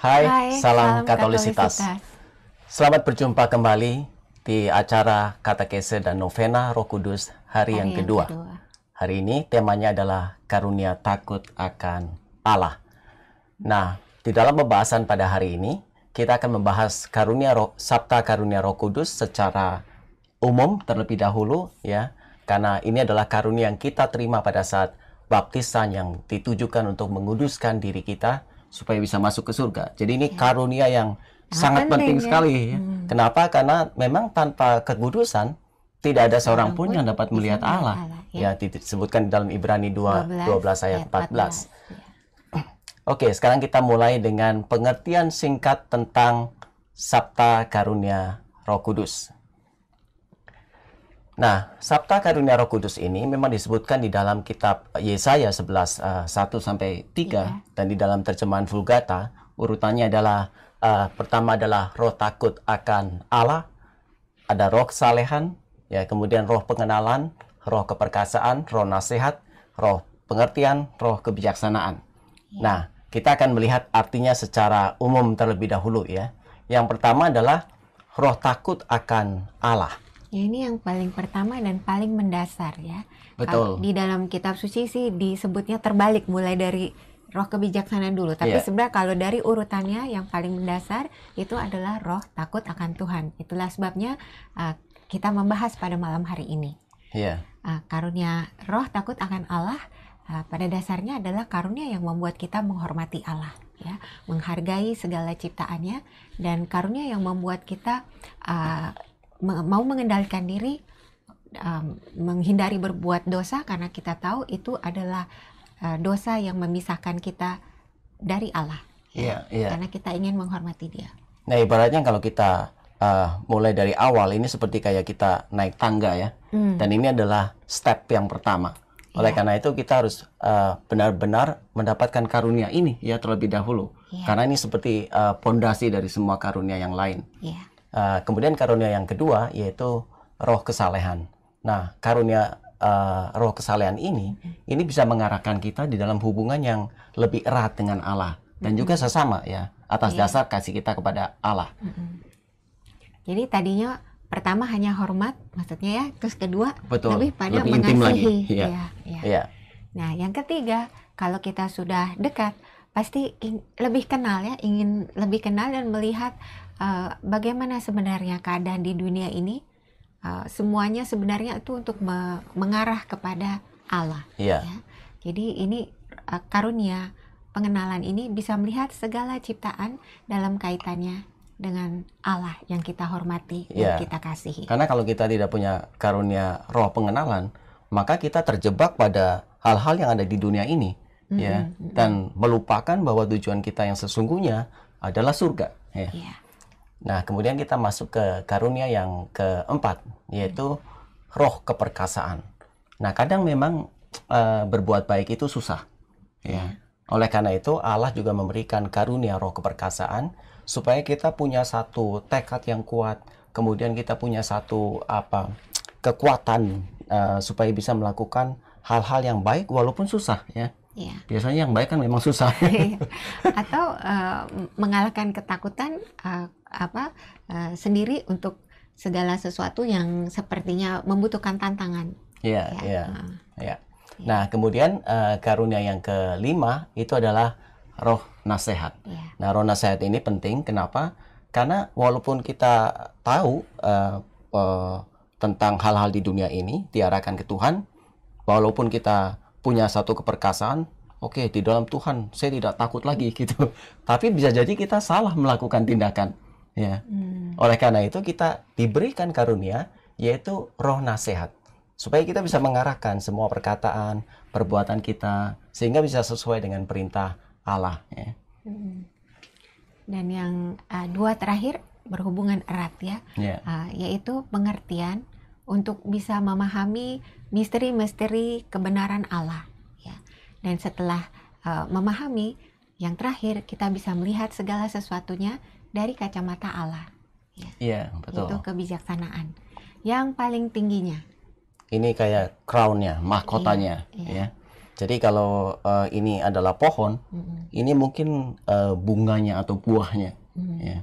Hai, Hai salam, salam Katolisitas. Katolisitas. Selamat berjumpa kembali di acara Katakese dan Novena Roh Kudus hari, hari yang, yang kedua. kedua. Hari ini temanya adalah karunia takut akan Allah. Nah, di dalam pembahasan pada hari ini, kita akan membahas karunia roh, sabta karunia Roh Kudus secara umum terlebih dahulu ya. Karena ini adalah karunia yang kita terima pada saat baptisan yang ditujukan untuk menguduskan diri kita supaya bisa masuk ke surga. Jadi ini ya. karunia yang sangat penting, penting ya. sekali. Ya. Hmm. Kenapa? Karena memang tanpa kekudusan tidak ada seorang pun yang dapat melihat Allah. ya. ya disebutkan dalam Ibrani 2 12, ayat 14. 14 iya. Oke, sekarang kita mulai dengan pengertian singkat tentang sabta karunia Roh Kudus. Nah, sabta karunia Roh Kudus ini memang disebutkan di dalam kitab Yesaya 11 uh, 1 sampai 3 yeah. dan di dalam terjemahan Vulgata urutannya adalah uh, pertama adalah roh takut akan Allah, ada roh kesalehan, ya, kemudian roh pengenalan, roh keperkasaan, roh nasihat, roh pengertian, roh kebijaksanaan. Yeah. Nah, kita akan melihat artinya secara umum terlebih dahulu ya. Yang pertama adalah roh takut akan Allah. Ya ini yang paling pertama dan paling mendasar ya. Betul. Kalo di dalam kitab suci sih disebutnya terbalik mulai dari roh kebijaksanaan dulu. Tapi yeah. sebenarnya kalau dari urutannya yang paling mendasar itu adalah roh takut akan Tuhan. Itulah sebabnya uh, kita membahas pada malam hari ini. Yeah. Uh, karunia roh takut akan Allah uh, pada dasarnya adalah karunia yang membuat kita menghormati Allah, ya, menghargai segala ciptaannya dan karunia yang membuat kita uh, mau mengendalikan diri um, menghindari berbuat dosa karena kita tahu itu adalah uh, dosa yang memisahkan kita dari Allah. Iya, yeah, Yeah. Karena kita ingin menghormati Dia. Nah, ibaratnya kalau kita uh, mulai dari awal ini seperti kayak kita naik tangga ya. mm. Dan ini adalah step yang pertama. Oleh yeah. karena itu kita harus uh, benar-benar uh, mendapatkan karunia ini ya terlebih dahulu. Yeah. Karena ini seperti uh, pondasi uh, dari semua karunia yang lain. Yeah. Uh, kemudian karunia yang kedua yaitu roh kesalehan. Nah, karunia uh, roh kesalehan ini ini bisa mengarahkan kita di dalam hubungan yang lebih erat dengan Allah dan mm -hmm. juga sesama ya atas yeah. dasar kasih kita kepada Allah. Mm -hmm. Jadi tadinya pertama hanya hormat maksudnya ya, terus kedua Betul. lebih pada lebih mengasihi. Lagi. Yeah. Yeah. Yeah. Ya. Nah, yang ketiga kalau kita sudah dekat pasti lebih kenal ya, ingin lebih kenal dan melihat Eh, bagaimana sebenarnya keadaan di dunia ini uh, semuanya sebenarnya itu untuk me mengarah kepada Allah yeah. ya. jadi ini uh, karunia pengenalan ini bisa melihat segala ciptaan dalam kaitannya dengan Allah yang kita hormati, yeah. yang iya. kita kasihi. Karena kalau kita tidak punya karunia roh pengenalan, maka kita terjebak pada hal-hal yang ada di dunia ini, ya. mm-hmm. ya, dan melupakan bahwa tujuan kita yang sesungguhnya adalah surga. Ya. Yeah. Nah, kemudian kita masuk ke karunia yang keempat, yaitu roh keperkasaan. Nah, kadang memang e, berbuat baik itu susah. Ya. Iya. Oleh karena itu, Allah juga memberikan karunia roh keperkasaan supaya kita punya satu tekad yang kuat, kemudian kita punya satu apa kekuatan e, supaya bisa melakukan hal-hal yang baik walaupun susah ya. Yeah. Biasanya yang baik kan memang susah. Iya. Atau uh, mengalahkan ketakutan uh, apa uh, sendiri untuk segala sesuatu yang sepertinya membutuhkan tantangan. Iya, ya, iya. Yeah. Iya. Iya. Nah, kemudian uh, karunia yang kelima itu adalah roh nasihat. Yeah. Nah, roh nasihat ini penting kenapa? Karena walaupun kita tahu uh, uh, tentang hal-hal di dunia ini diarahkan ke Tuhan, walaupun kita punya satu keperkasaan, oke okay, di dalam Tuhan saya tidak takut lagi gitu. Tapi bisa jadi kita salah melakukan tindakan. Ya. Hmm. Oleh karena itu kita diberikan karunia yaitu roh nasihat supaya kita bisa mengarahkan semua perkataan, perbuatan kita sehingga bisa sesuai dengan perintah Allah. Ya. Hmm. Dan yang uh, dua terakhir berhubungan erat ya, yeah. Ya. uh, yaitu pengertian untuk bisa memahami misteri-misteri kebenaran Allah ya. Dan setelah uh, memahami yang terakhir kita bisa melihat segala sesuatunya dari kacamata Allah. ya yeah, betul. Itu kebijaksanaan yang paling tingginya. Ini kayak crownnya, mahkotanya, yeah, yeah. ya. Jadi kalau uh, ini adalah pohon, mm -hmm. ini mungkin uh, bunganya atau buahnya, mm -hmm. ya.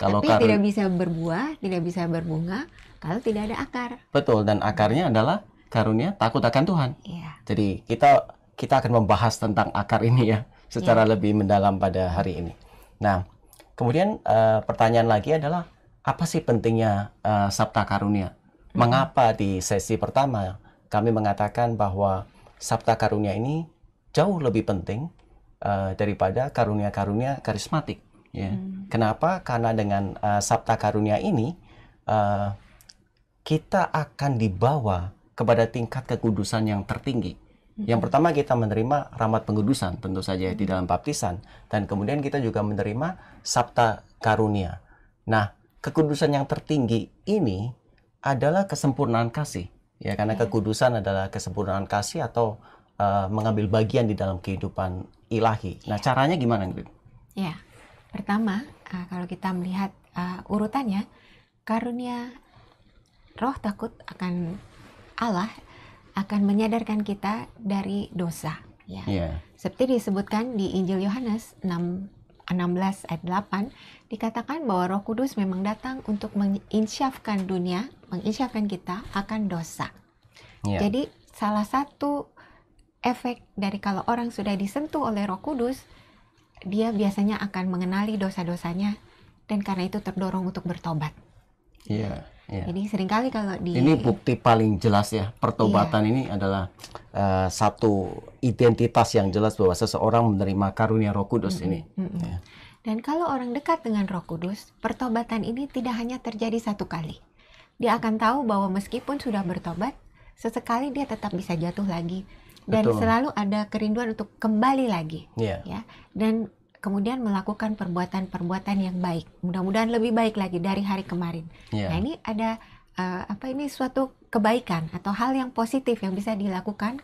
Kalau Tapi tidak bisa berbuah, tidak bisa berbunga kalau tidak ada akar. Betul, dan akarnya adalah karunia takut akan Tuhan. Yeah. Jadi kita kita akan membahas tentang akar ini ya secara yeah. lebih mendalam pada hari ini. Nah, kemudian uh, pertanyaan lagi adalah apa sih pentingnya uh, Sabta Karunia? Mm-hmm. Mengapa di sesi pertama kami mengatakan bahwa Sabta Karunia ini jauh lebih penting uh, daripada karunia-karunia karismatik? Ya. hmm Kenapa? Karena dengan uh, Sabta Karunia ini uh, kita akan dibawa kepada tingkat kekudusan yang tertinggi. Yang mhm. pertama kita menerima rahmat pengudusan tentu saja di dalam baptisan dan kemudian kita juga menerima sabta karunia. Nah, kekudusan yang tertinggi ini adalah kesempurnaan kasih. Ya, karena iya. kekudusan adalah kesempurnaan kasih atau uh, mengambil bagian di dalam kehidupan ilahi. Nah, iya. caranya gimana, Ya. Pertama, uh, kalau kita melihat uh, urutannya, karunia roh takut akan Allah akan menyadarkan kita dari dosa. Ya. Yeah. Seperti disebutkan di Injil Yohanes 6 16 ayat 8 dikatakan bahwa Roh Kudus memang datang untuk menginsyafkan dunia, menginsyafkan kita akan dosa. Yeah. Jadi salah satu efek dari kalau orang sudah disentuh oleh Roh Kudus, dia biasanya akan mengenali dosa-dosanya dan karena itu terdorong untuk bertobat. Yeah. Ya. Jadi seringkali kalau di ini bukti paling jelas ya pertobatan ya. ini adalah uh, satu identitas yang jelas bahwa seseorang menerima karunia Roh Kudus mm -hmm. ini. Mm -hmm. ya. Dan kalau orang dekat dengan Roh Kudus, pertobatan ini tidak hanya terjadi satu kali. Dia akan tahu bahwa meskipun sudah bertobat, sesekali dia tetap bisa jatuh lagi dan Betul. selalu ada kerinduan untuk kembali lagi. Yeah. Ya. Dan kemudian melakukan perbuatan-perbuatan yang baik. Mudah-mudahan lebih baik lagi dari hari kemarin. Yeah. Nah, ini ada uh, apa ini suatu kebaikan atau hal yang positif yang bisa dilakukan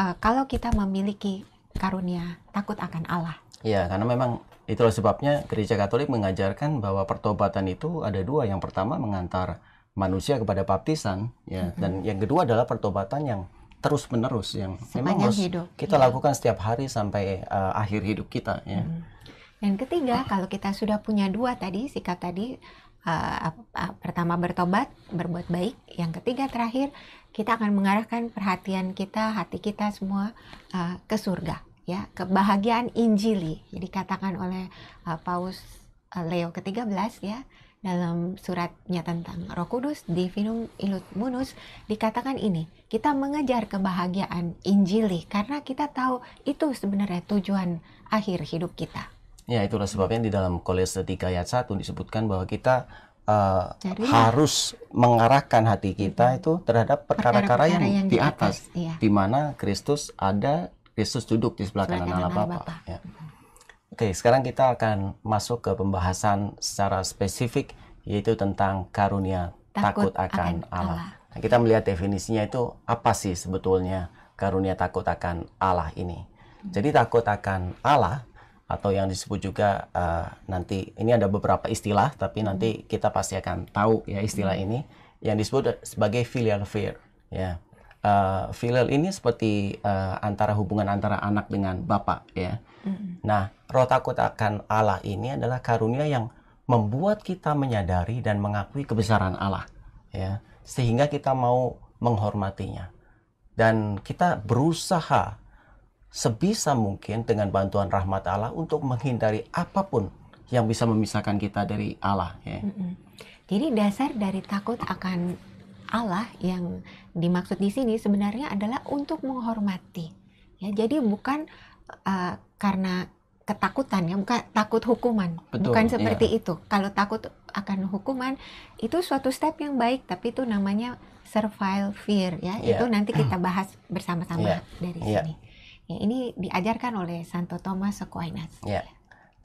uh, kalau kita memiliki karunia takut akan Allah. Iya, karena memang itulah sebabnya gereja Katolik mengajarkan bahwa pertobatan itu ada dua. Yang pertama mengantar manusia kepada baptisan, ya, mm -hmm. dan yang kedua adalah pertobatan yang terus menerus yang memang harus hidup. kita ya. lakukan setiap hari sampai uh, akhir hidup kita ya. Hmm. Dan ketiga kalau kita sudah punya dua tadi sikap tadi uh, pertama bertobat berbuat baik yang ketiga terakhir kita akan mengarahkan perhatian kita hati kita semua uh, ke surga ya kebahagiaan Injili jadi katakan oleh uh, Paus Leo ke-13 ya dalam suratnya tentang Roh Kudus Divinum Ilut Munus dikatakan ini, kita mengejar kebahagiaan Injili karena kita tahu itu sebenarnya tujuan akhir hidup kita. Ya, itulah sebabnya di dalam Kolose 3 ayat 1 disebutkan bahwa kita uh, harus mengarahkan hati kita hmm. itu terhadap perkara-perkara yang, yang di atas, atas iya. di mana Kristus ada, Kristus duduk di sebelah kanan Allah Bapa. Ya. Oke, sekarang kita akan masuk ke pembahasan secara spesifik yaitu tentang karunia takut, takut akan, akan Allah. Allah. Nah, kita melihat definisinya itu apa sih sebetulnya karunia takut akan Allah ini. Hmm. Jadi takut akan Allah atau yang disebut juga uh, nanti ini ada beberapa istilah tapi hmm. nanti kita pasti akan tahu ya istilah hmm. ini yang disebut sebagai filial fear ya. Uh, filial ini seperti uh, antara hubungan antara anak dengan bapak ya. Hmm Nah, roh takut akan Allah ini adalah karunia yang membuat kita menyadari dan mengakui kebesaran Allah, ya, sehingga kita mau menghormatinya. Dan kita berusaha sebisa mungkin dengan bantuan rahmat Allah untuk menghindari apapun yang bisa memisahkan kita dari Allah, ya. Jadi dasar dari takut akan Allah yang dimaksud di sini sebenarnya adalah untuk menghormati. Ya, jadi bukan uh, karena ketakutan ya bukan takut hukuman Betul, bukan iya. seperti itu kalau takut akan hukuman itu suatu step yang baik tapi itu namanya servile fear ya yeah. itu nanti kita bahas bersama-sama yeah. dari yeah. sini ya ini diajarkan oleh Santo Thomas Aquinas yeah.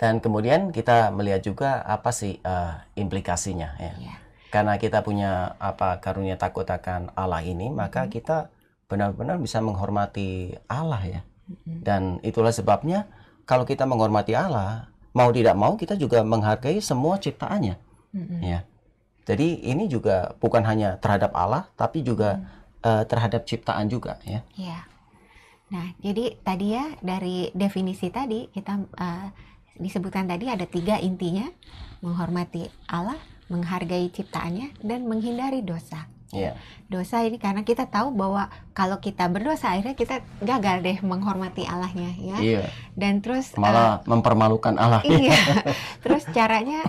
dan kemudian kita melihat juga apa sih uh, implikasinya ya yeah. karena kita punya apa karunia takut akan Allah ini maka mm kita benar-benar bisa menghormati Allah ya dan itulah sebabnya kalau kita menghormati Allah, mau tidak mau kita juga menghargai semua ciptaannya. Ya. Jadi ini juga bukan hanya terhadap Allah, tapi juga hmm. uh, terhadap ciptaan juga ya. Yeah. Nah, jadi tadi ya dari definisi tadi kita uh, disebutkan tadi ada tiga intinya menghormati Allah, menghargai ciptaannya, dan menghindari dosa. Yeah. Dosa ini karena kita tahu bahwa kalau kita berdosa akhirnya kita gagal deh menghormati Allahnya ya. Yeah. Dan terus malah uh, mempermalukan Allah. Iya. terus caranya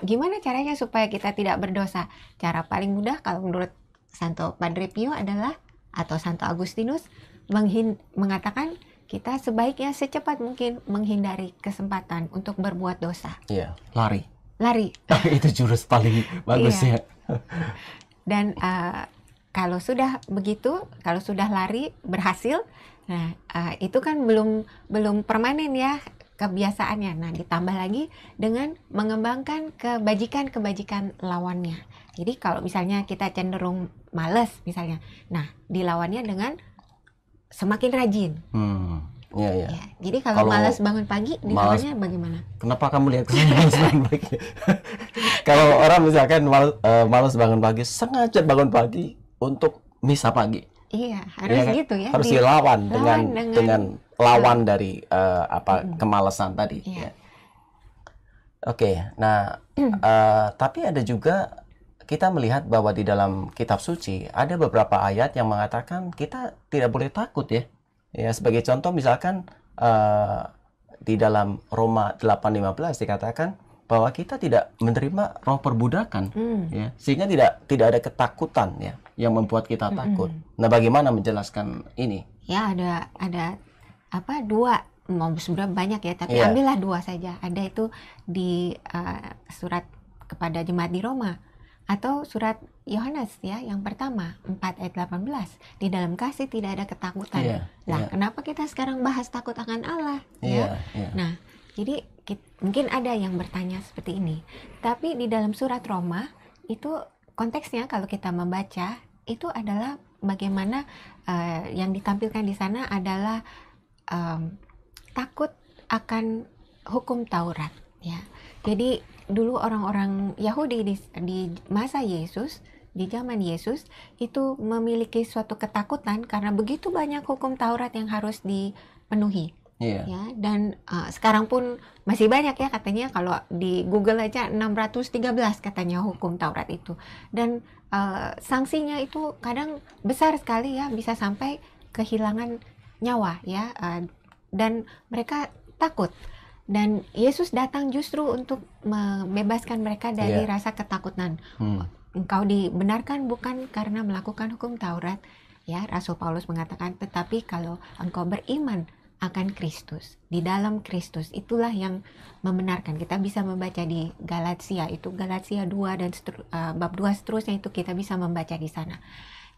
gimana caranya supaya kita tidak berdosa? Cara paling mudah kalau menurut Santo Padre Pio adalah atau Santo Agustinus mengatakan kita sebaiknya secepat mungkin menghindari kesempatan untuk berbuat dosa. Iya, lari. Lari. itu jurus paling bagus yeah. ya. dan uh, kalau sudah begitu kalau sudah lari berhasil nah uh, itu kan belum belum permanen ya kebiasaannya nah ditambah lagi dengan mengembangkan kebajikan-kebajikan lawannya jadi kalau misalnya kita cenderung males misalnya nah dilawannya dengan semakin rajin hmm Iya, iya. Ya. Jadi kalau, kalau malas bangun pagi, ditawanya bagaimana? Kenapa kamu lihat malas bangun pagi? kalau orang misalkan malas, uh, eh, malas bangun pagi, sengaja bangun pagi untuk misa pagi. Iya, harus ya, gitu ya. Harus dilawan lawan dengan, dengan dengan lawan ke... dari uh, apa mm. kemalasan tadi. Iya. Ya. Oke, okay, nah hmm. uh, tapi ada juga kita melihat bahwa di dalam kitab suci ada beberapa ayat yang mengatakan kita tidak boleh takut ya. Ya, sebagai contoh misalkan uh, di dalam Roma 8:15 dikatakan bahwa kita tidak menerima roh perbudakan hmm. ya sehingga tidak tidak ada ketakutan ya yang membuat kita hmm, takut. Hmm. Nah, bagaimana menjelaskan ini? Ya, ada ada apa dua mau sebenarnya banyak ya, tapi yeah. ambillah dua saja. Ada itu di uh, surat kepada jemaat di Roma atau surat Yohanes ya yang pertama 4 ayat 18 di dalam kasih tidak ada ketakutan. Yeah, lah yeah. kenapa kita sekarang bahas takut akan Allah yeah, ya? Yeah. Iya. Nah, jadi kita, mungkin ada yang bertanya seperti ini. Tapi di dalam surat Roma itu konteksnya kalau kita membaca itu adalah bagaimana uh, yang ditampilkan di sana adalah um, takut akan hukum Taurat ya. Jadi dulu orang-orang Yahudi di, di masa Yesus di zaman Yesus itu memiliki suatu ketakutan karena begitu banyak hukum Taurat yang harus dipenuhi. Yeah. Ya, dan uh, sekarang pun masih banyak ya katanya kalau di Google aja 613 katanya hukum Taurat itu. Dan uh, sanksinya itu kadang besar sekali ya bisa sampai kehilangan nyawa ya uh, dan mereka takut dan Yesus datang justru untuk membebaskan mereka dari yeah. rasa ketakutan. Hmm. Engkau dibenarkan bukan karena melakukan hukum Taurat, ya Rasul Paulus mengatakan, tetapi kalau engkau beriman akan Kristus, di dalam Kristus itulah yang membenarkan. Kita bisa membaca di Galatia itu Galatia 2 dan setru, uh, bab 2 seterusnya itu kita bisa membaca di sana.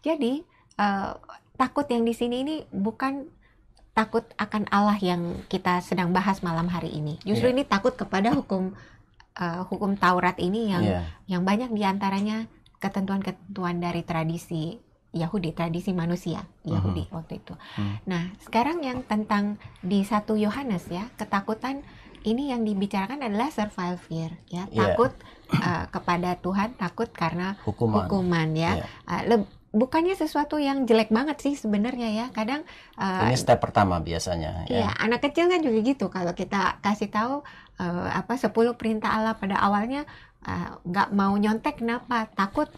Jadi uh, takut yang di sini ini bukan takut akan Allah yang kita sedang bahas malam hari ini. Justru yeah. ini takut kepada hukum uh, hukum Taurat ini yang yeah. yang banyak diantaranya ketentuan-ketentuan dari tradisi Yahudi, tradisi manusia Yahudi uh-huh. waktu itu. Uh-huh. Nah, sekarang yang tentang di satu Yohanes ya, ketakutan ini yang dibicarakan adalah survival fear ya, yeah. takut uh, kepada Tuhan, takut karena hukuman, hukuman ya. Yeah. Iya. Uh, bukannya sesuatu yang jelek banget sih sebenarnya ya kadang uh, ini step pertama biasanya ya. ya anak kecil kan juga gitu kalau kita kasih tahu uh, apa sepuluh perintah Allah pada awalnya eh, nggak uh, mau nyontek kenapa takut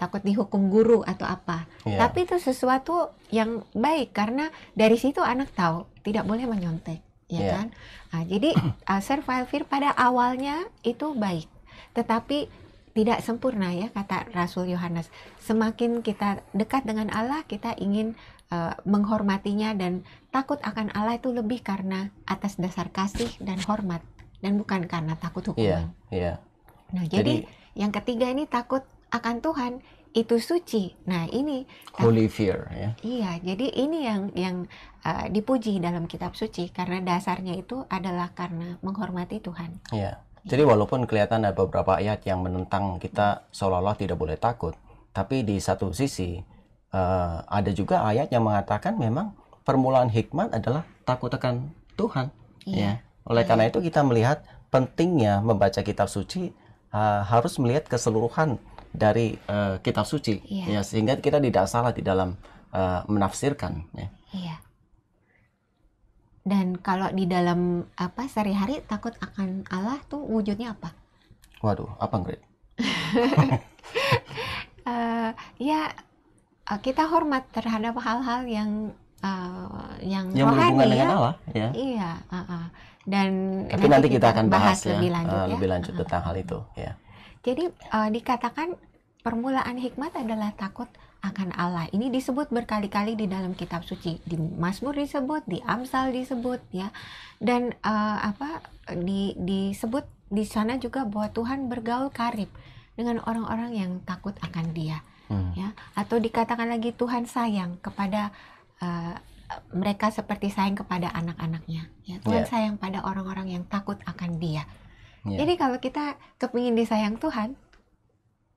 takut dihukum guru atau apa iya. tapi itu sesuatu yang baik karena dari situ anak tahu tidak boleh menyontek ya iya. kan nah, jadi uh, fear pada awalnya itu baik tetapi tidak sempurna ya kata Rasul Yohanes. Semakin kita dekat dengan Allah, kita ingin uh, menghormatinya dan takut akan Allah itu lebih karena atas dasar kasih dan hormat dan bukan karena takut hukuman. Iya. iya. Nah, jadi, jadi yang ketiga ini takut akan Tuhan itu suci. Nah, ini holy fear ya. Iya, jadi ini yang yang uh, dipuji dalam kitab suci karena dasarnya itu adalah karena menghormati Tuhan. Iya. Jadi walaupun kelihatan ada beberapa ayat yang menentang kita seolah-olah tidak boleh takut, tapi di satu sisi uh, ada juga ayat yang mengatakan memang permulaan hikmat adalah takut akan Tuhan. Iya. Ya. Oleh karena itu kita melihat pentingnya membaca kitab suci uh, harus melihat keseluruhan dari uh, kitab suci, iya. ya sehingga kita tidak salah di dalam uh, menafsirkan. Ya. Iya dan kalau di dalam apa sehari-hari takut akan Allah tuh wujudnya apa? Waduh, apa Grit? uh, eh, ya eh, kita hormat terhadap hal-hal yang uh, yang, yang rohani berhubungan ya. dengan Allah ya. Iya, uh, uh. Dan Tapi nanti, nanti kita, kita akan bahas, bahas ya, ya, lebih lanjut, uh, ya. lebih lanjut uh, tentang hal itu ya. Jadi uh, dikatakan permulaan hikmat adalah takut akan Allah. Ini disebut berkali-kali di dalam kitab suci. Di Mazmur disebut, di Amsal disebut ya. Dan uh, apa di disebut di sana juga bahwa Tuhan bergaul karib dengan orang-orang yang takut akan Dia. Hmm. Ya, atau dikatakan lagi Tuhan sayang kepada uh, mereka seperti sayang kepada anak-anaknya. Ya, Tuhan yeah. sayang pada orang-orang yang takut akan Dia. Yeah. Jadi kalau kita kepingin disayang Tuhan,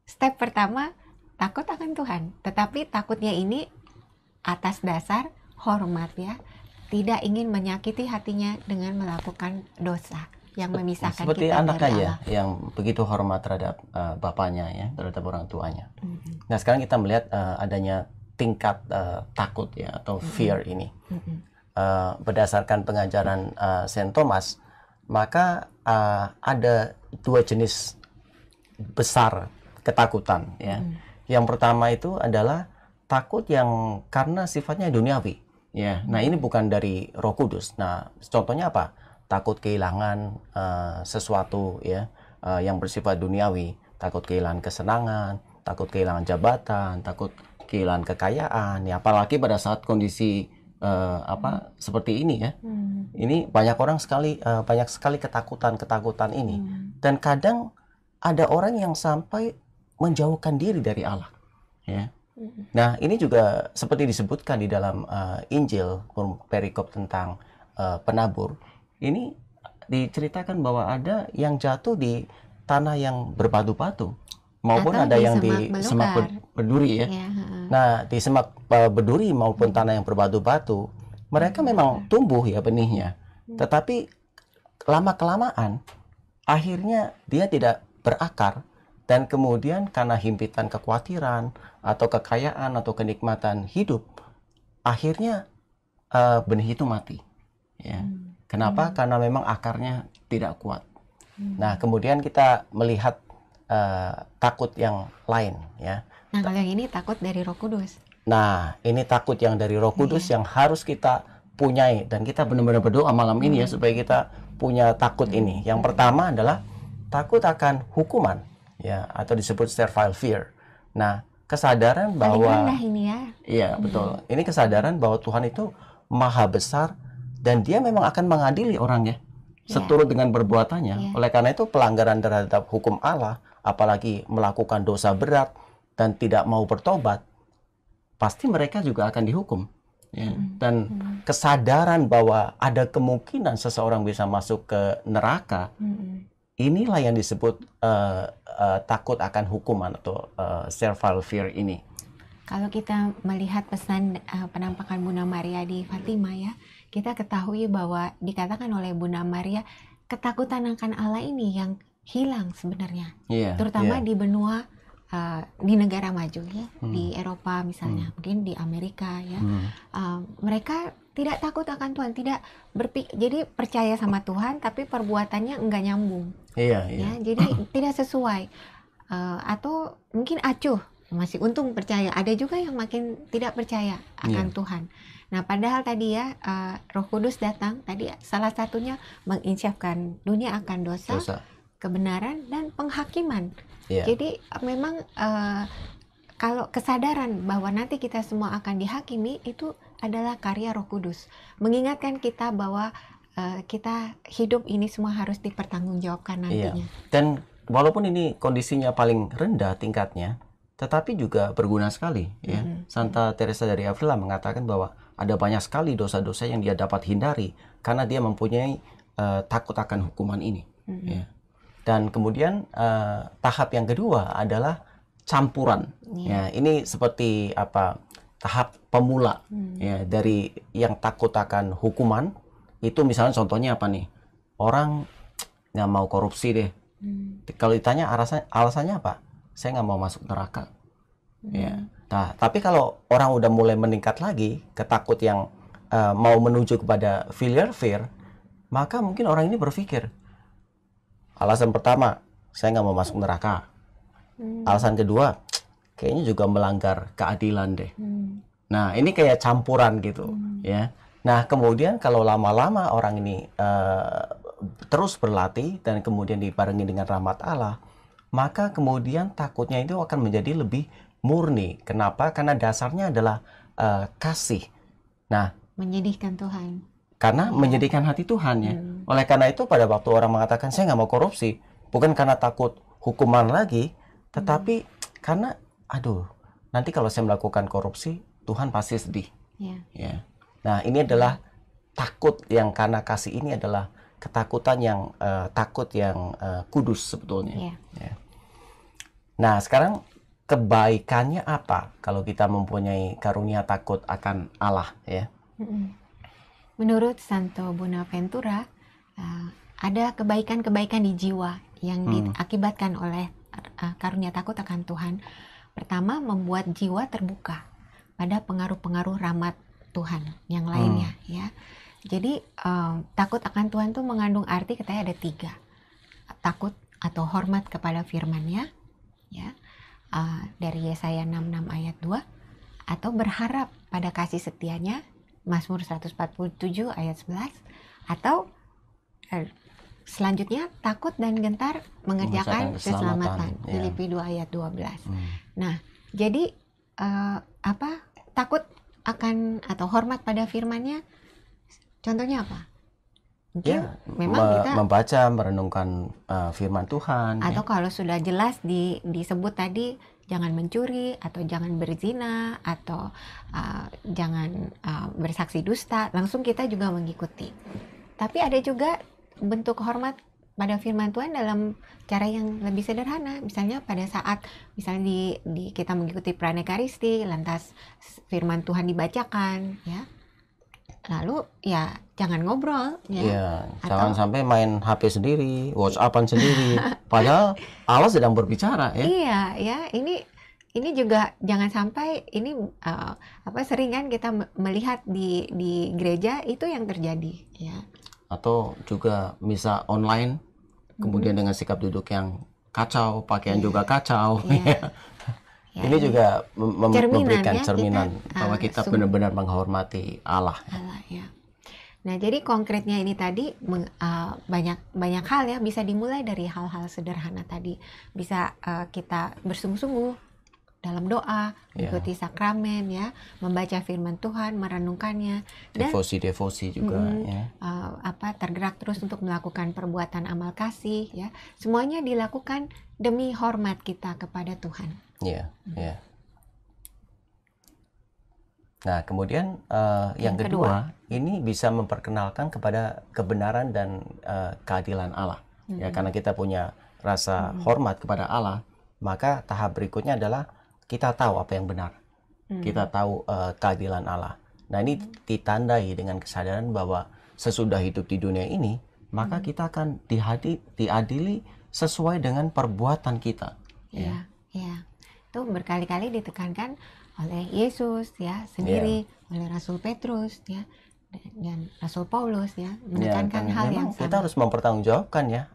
step pertama takut akan Tuhan, tetapi takutnya ini atas dasar hormat ya, tidak ingin menyakiti hatinya dengan melakukan dosa yang memisahkan Seperti kita anak dari aja yang begitu hormat terhadap uh, bapaknya ya, terhadap orang tuanya. Mm-hmm. Nah sekarang kita melihat uh, adanya tingkat uh, takut ya atau mm-hmm. fear ini. Mm-hmm. Uh, berdasarkan pengajaran uh, Saint Thomas, maka uh, ada dua jenis besar ketakutan ya. Hmm. Yang pertama itu adalah takut yang karena sifatnya duniawi ya. Hmm. Nah, ini bukan dari Roh Kudus. Nah, contohnya apa? Takut kehilangan uh, sesuatu ya uh, yang bersifat duniawi, takut kehilangan kesenangan, takut kehilangan jabatan, takut kehilangan kekayaan ya apalagi pada saat kondisi uh, apa hmm. seperti ini ya. Hmm. Ini banyak orang sekali uh, banyak sekali ketakutan-ketakutan ini hmm. dan kadang ada orang yang sampai menjauhkan diri dari Allah. Ya. Nah, ini juga seperti disebutkan di dalam uh, Injil perikop tentang uh, penabur. Ini diceritakan bahwa ada yang jatuh di tanah yang berbatu-batu maupun Atau ada yang di belukar. semak berduri ya. ya Nah, di semak uh, berduri maupun hmm. tanah yang berbatu-batu, mereka memang tumbuh ya benihnya. Hmm. Tetapi lama-kelamaan akhirnya dia tidak berakar, dan kemudian karena himpitan kekhawatiran atau kekayaan atau kenikmatan hidup, akhirnya uh, benih itu mati. Ya. Hmm. Kenapa? Hmm. Karena memang akarnya tidak kuat. Hmm. Nah, kemudian kita melihat uh, takut yang lain. Ya. Nah, kalau yang ini takut dari Roh Kudus. Nah, ini takut yang dari Roh Kudus yeah. yang harus kita punyai dan kita benar-benar berdoa malam ini ya hmm. supaya kita punya takut ini. Yang pertama adalah takut akan hukuman ya atau disebut servile fear. Nah, kesadaran bahwa ini ya. Iya, hmm. betul. Ini kesadaran bahwa Tuhan itu maha besar dan dia memang akan mengadili orang ya, ya. seturut yeah. dengan perbuatannya. Yeah. Oleh karena itu pelanggaran terhadap hukum Allah, apalagi melakukan dosa berat dan tidak mau bertobat, pasti mereka juga akan dihukum. Ya. Hmm. Dan hmm. kesadaran bahwa ada kemungkinan seseorang bisa masuk ke neraka hmm inilah yang disebut uh, uh, takut akan hukuman atau uh, eh, servile fear ini. Kalau kita melihat pesan uh, penampakan Bunda Maria di Fatima ya, kita ketahui bahwa dikatakan oleh Bunda Maria ketakutan akan Allah ini yang hilang sebenarnya, yeah, terutama yeah. di benua Uh, di negara maju ya hmm. di Eropa misalnya hmm. mungkin di Amerika ya hmm. uh, mereka tidak takut akan Tuhan, tidak berpik jadi percaya sama Tuhan tapi perbuatannya enggak nyambung. Iya, iya. Ya, jadi tidak sesuai. Uh, atau mungkin acuh, masih untung percaya. Ada juga yang makin tidak percaya akan iya. Tuhan. Nah, padahal tadi ya uh, Roh Kudus datang tadi salah satunya menginsyafkan dunia akan dosa, dosa. kebenaran dan penghakiman. iya. Jadi memang uh, kalau kesadaran bahwa nanti kita semua akan dihakimi itu adalah karya Roh Kudus, mengingatkan kita bahwa uh, kita hidup ini semua harus dipertanggungjawabkan iya. nantinya. Iya. Dan walaupun ini kondisinya paling rendah tingkatnya, tetapi juga berguna sekali. Ya. Mm -hmm. Santa Teresa dari Avila mengatakan bahwa ada banyak sekali dosa-dosa yang dia dapat hindari karena dia mempunyai uh, takut akan hukuman ini. Mm -hmm. ya. Dan kemudian uh, tahap yang kedua adalah campuran. Yeah. Ya, ini seperti apa? tahap pemula hmm. ya dari yang takut akan hukuman itu misalnya contohnya apa nih orang nggak mau korupsi deh hmm. kalau ditanya alasan alasannya apa saya nggak mau masuk neraka hmm. ya nah tapi kalau orang udah mulai meningkat lagi ketakut yang uh, mau menuju kepada failure fear maka mungkin orang ini berpikir alasan pertama saya nggak mau masuk neraka hmm. alasan kedua kayaknya juga melanggar keadilan deh hmm Nah, ini kayak campuran gitu, hmm. ya. Nah, kemudian kalau lama-lama orang ini uh, terus berlatih dan kemudian dibarengi dengan rahmat Allah, maka kemudian takutnya itu akan menjadi lebih murni. Kenapa? Karena dasarnya adalah uh, kasih. Nah, menyedihkan Tuhan. Karena ya. menyedihkan hati Tuhan ya. Hmm. Oleh karena itu pada waktu orang mengatakan saya nggak mau korupsi, bukan karena takut hukuman lagi, tetapi hmm. karena aduh nanti kalau saya melakukan korupsi Tuhan pasti sedih. Yeah. Ya. Nah, ini adalah takut yang karena kasih ini adalah ketakutan yang uh, takut yang uh, kudus sebetulnya. Yeah. Ya. Nah, sekarang kebaikannya apa kalau kita mempunyai karunia takut akan Allah ya? Menurut Santo Bonaventura, uh, ada kebaikan-kebaikan di jiwa yang hmm. diakibatkan oleh uh, karunia takut akan Tuhan. Pertama, membuat jiwa terbuka pada pengaruh-pengaruh rahmat Tuhan yang lainnya hmm. ya. Jadi um, takut akan Tuhan tuh mengandung arti katanya ada tiga takut atau hormat kepada firman-Nya ya uh, dari Yesaya 66 ayat 2 atau berharap pada kasih setianya Mazmur 147 ayat 11 atau uh, selanjutnya takut dan gentar mengerjakan keselamatan, keselamatan. Ya. Filipi ya. 2 ayat 12. Hmm. Nah, jadi uh, apa takut akan atau hormat pada firmannya contohnya apa Mungkin ya, memang me kita membaca merenungkan uh, firman Tuhan ya. atau ya. kalau sudah jelas di disebut tadi jangan mencuri atau jangan berzina atau uh, jangan uh, bersaksi dusta langsung kita juga mengikuti tapi ada juga bentuk hormat pada firman Tuhan dalam cara yang lebih sederhana. Misalnya pada saat misalnya di, di kita mengikuti pranekaristi, lantas firman Tuhan dibacakan, ya. Lalu ya jangan ngobrol, ya. ya Atau, jangan sampai main HP sendiri, WhatsAppan sendiri. Padahal Allah sedang berbicara, ya. Iya, ya. Ini ini juga jangan sampai ini uh, apa sering kita melihat di di gereja itu yang terjadi, ya atau juga bisa online kemudian -hmm. dengan sikap duduk yang kacau pakaian juga iya. kacau yeah. Ya. ya, ini iya. juga mem cerminan, memberikan ya, cerminan kita, bahwa kita benar ah, benar-benar menghormati Allah. Allah ya. Nah, jadi konkretnya ini tadi ah, banyak banyak hal ya bisa dimulai dari hal-hal sederhana tadi. Bisa uh, kita bersungguh-sungguh dalam doa, ya. mengikuti yeah. sakramen ya, membaca firman Tuhan, merenungkannya dan devosi juga mm, ya. Uh, apa tergerak terus untuk melakukan perbuatan amal kasih ya. Semuanya dilakukan demi hormat kita kepada Tuhan. Iya, yeah, mm. ya. Yeah. Nah, kemudian uh, yang, yang kedua, kedua, ini bisa memperkenalkan kepada kebenaran dan uh, keadilan Allah. Mm. Ya, karena kita punya rasa mm. hormat kepada Allah, maka tahap berikutnya adalah kita tahu apa yang benar. Hmm. Kita tahu uh, keadilan Allah. Nah, ini hmm. ditandai dengan kesadaran bahwa sesudah hidup di dunia ini, maka hmm. kita akan dihadi, diadili sesuai dengan perbuatan kita. Iya, ya. ya. Itu berkali-kali ditekankan oleh Yesus ya sendiri, ya. oleh Rasul Petrus ya dan Rasul Paulus ya, ya menekankan ya, hal yang sama. Kita harus mempertanggungjawabkan ya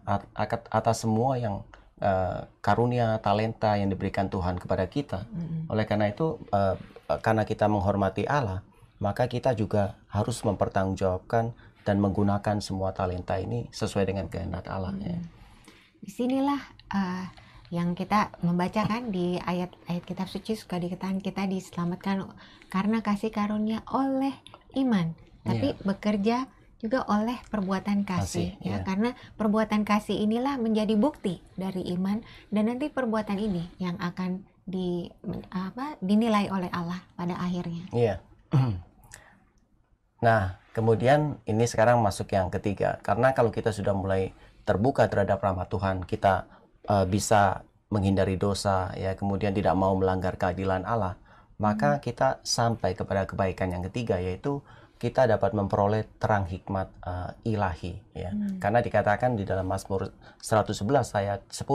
atas semua yang uh, karunia talenta yang diberikan Tuhan kepada kita. Mm-hmm. Oleh karena itu, uh, karena kita menghormati Allah, maka kita juga harus mempertanggungjawabkan dan menggunakan semua talenta ini sesuai dengan kehendak Allah. Mm-hmm. Ya. Disinilah uh, yang kita membacakan di ayat-ayat kitab suci suka dikatakan kita diselamatkan karena kasih karunia oleh iman, tapi yeah. bekerja juga oleh perbuatan kasih, kasih ya iya. karena perbuatan kasih inilah menjadi bukti dari iman dan nanti perbuatan ini yang akan di apa dinilai oleh Allah pada akhirnya. Iya. Nah, kemudian ini sekarang masuk yang ketiga karena kalau kita sudah mulai terbuka terhadap rahmat Tuhan, kita uh, bisa menghindari dosa ya, kemudian tidak mau melanggar keadilan Allah, maka hmm. kita sampai kepada kebaikan yang ketiga yaitu kita dapat memperoleh terang hikmat uh, ilahi ya. Hmm. Karena dikatakan di dalam Mazmur 111 ayat 10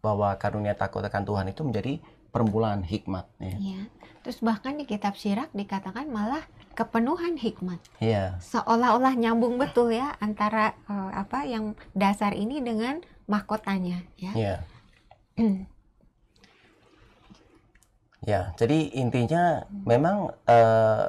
bahwa karunia takut akan Tuhan itu menjadi permulaan hikmat ya. ya. Terus bahkan di kitab Sirak dikatakan malah kepenuhan hikmat. Iya. Seolah-olah nyambung betul ya antara uh, apa yang dasar ini dengan mahkotanya ya. Iya. Ya, jadi intinya memang uh,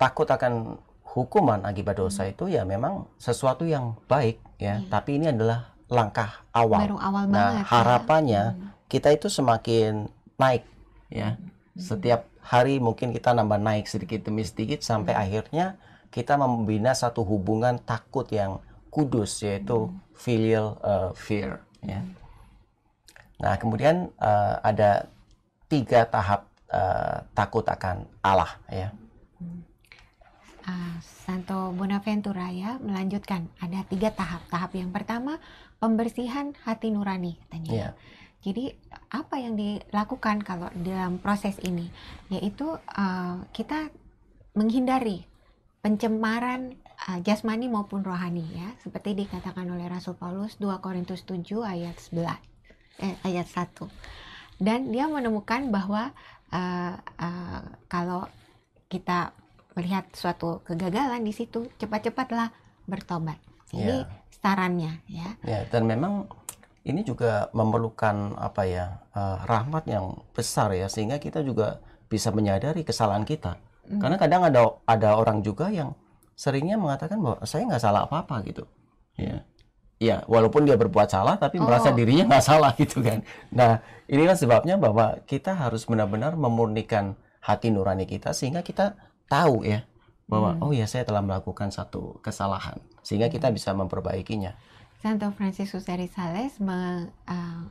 takut akan hukuman akibat dosa hmm. itu ya memang sesuatu yang baik ya, yeah. tapi ini adalah langkah awal. Baru awal nah, banget, ya. harapannya ya. kita itu semakin naik ya. Hmm. Setiap hari mungkin kita nambah naik sedikit demi sedikit sampai hmm. akhirnya kita membina satu hubungan takut yang kudus yaitu hmm. filial uh, fear ya. Nah, kemudian uh, ada tiga tahap uh, takut akan Allah ya. Ah, Santo Bonaventura ya melanjutkan ada tiga tahap. Tahap yang pertama pembersihan hati nurani katanya. Yeah. Iya. Jadi apa yang dilakukan kalau dalam proses ini yaitu uh, kita menghindari pencemaran uh, jasmani maupun rohani ya seperti dikatakan oleh Rasul Paulus 2 Korintus 7 ayat 11 eh, ayat 1. Dan dia menemukan bahwa uh, uh, kalau kita melihat suatu kegagalan di situ cepat-cepatlah bertobat. Ini yeah. sarannya ya. Yeah, dan memang ini juga memerlukan apa ya uh, rahmat yang besar ya sehingga kita juga bisa menyadari kesalahan kita. Mm. Karena kadang ada ada orang juga yang seringnya mengatakan bahwa saya nggak salah apa-apa gitu. Ya. Ya, walaupun dia berbuat salah tapi oh. merasa dirinya nggak salah gitu kan. Nah, inilah sebabnya bahwa kita harus benar-benar memurnikan hati nurani kita sehingga kita tahu ya bahwa hmm. oh ya saya telah melakukan satu kesalahan sehingga kita bisa memperbaikinya. Santo Francisus dari Sales eh,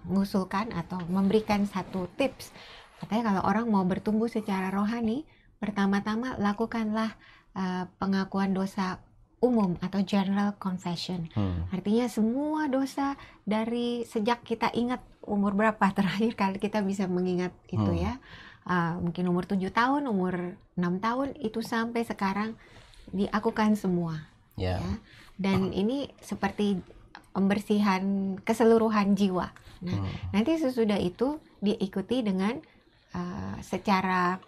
mengusulkan atau memberikan satu tips katanya kalau orang mau bertumbuh secara rohani pertama-tama lakukanlah eh, pengakuan dosa umum atau general confession. Hmm. Artinya semua dosa dari sejak kita ingat umur berapa terakhir kali kita bisa mengingat itu hmm. ya. Ah, mungkin umur tujuh tahun, umur enam tahun itu sampai sekarang diakukan semua. Yeah. Ya. Dan uh-huh. ini seperti pembersihan keseluruhan jiwa. Nah, hmm. nanti sesudah itu diikuti dengan uh, secara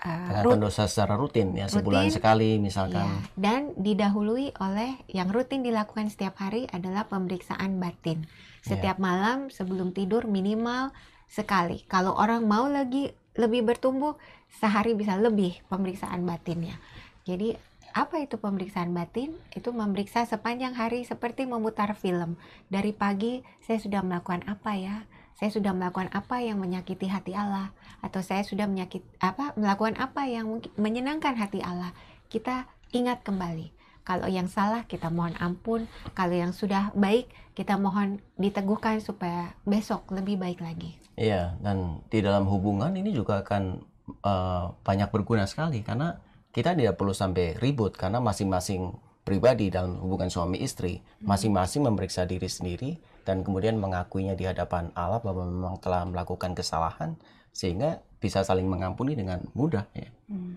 uh, dosa secara rutin ya sebulan sekali misalkan. Ya, dan didahului oleh yang rutin dilakukan setiap hari adalah pemeriksaan batin. Iya. Setiap yeah. malam sebelum tidur minimal sekali. Kalau orang mau lagi lebih bertumbuh sehari bisa lebih pemeriksaan batinnya. Jadi apa itu pemeriksaan batin? Itu memeriksa sepanjang hari seperti memutar film. Dari pagi saya sudah melakukan apa ya? Saya sudah melakukan apa yang menyakiti hati Allah atau saya sudah menyakit apa melakukan apa yang menyenangkan hati Allah. Kita ingat kembali. Kalau yang salah kita mohon ampun, kalau yang sudah baik kita mohon diteguhkan supaya besok lebih baik lagi. Iya, dan di dalam hubungan ini juga akan uh, banyak berguna sekali karena kita tidak perlu sampai ribut karena masing-masing pribadi dalam hubungan suami istri hmm. masing-masing memeriksa diri sendiri dan kemudian mengakuinya di hadapan Allah bahwa memang telah melakukan kesalahan sehingga bisa saling mengampuni dengan mudah ya. Hmm.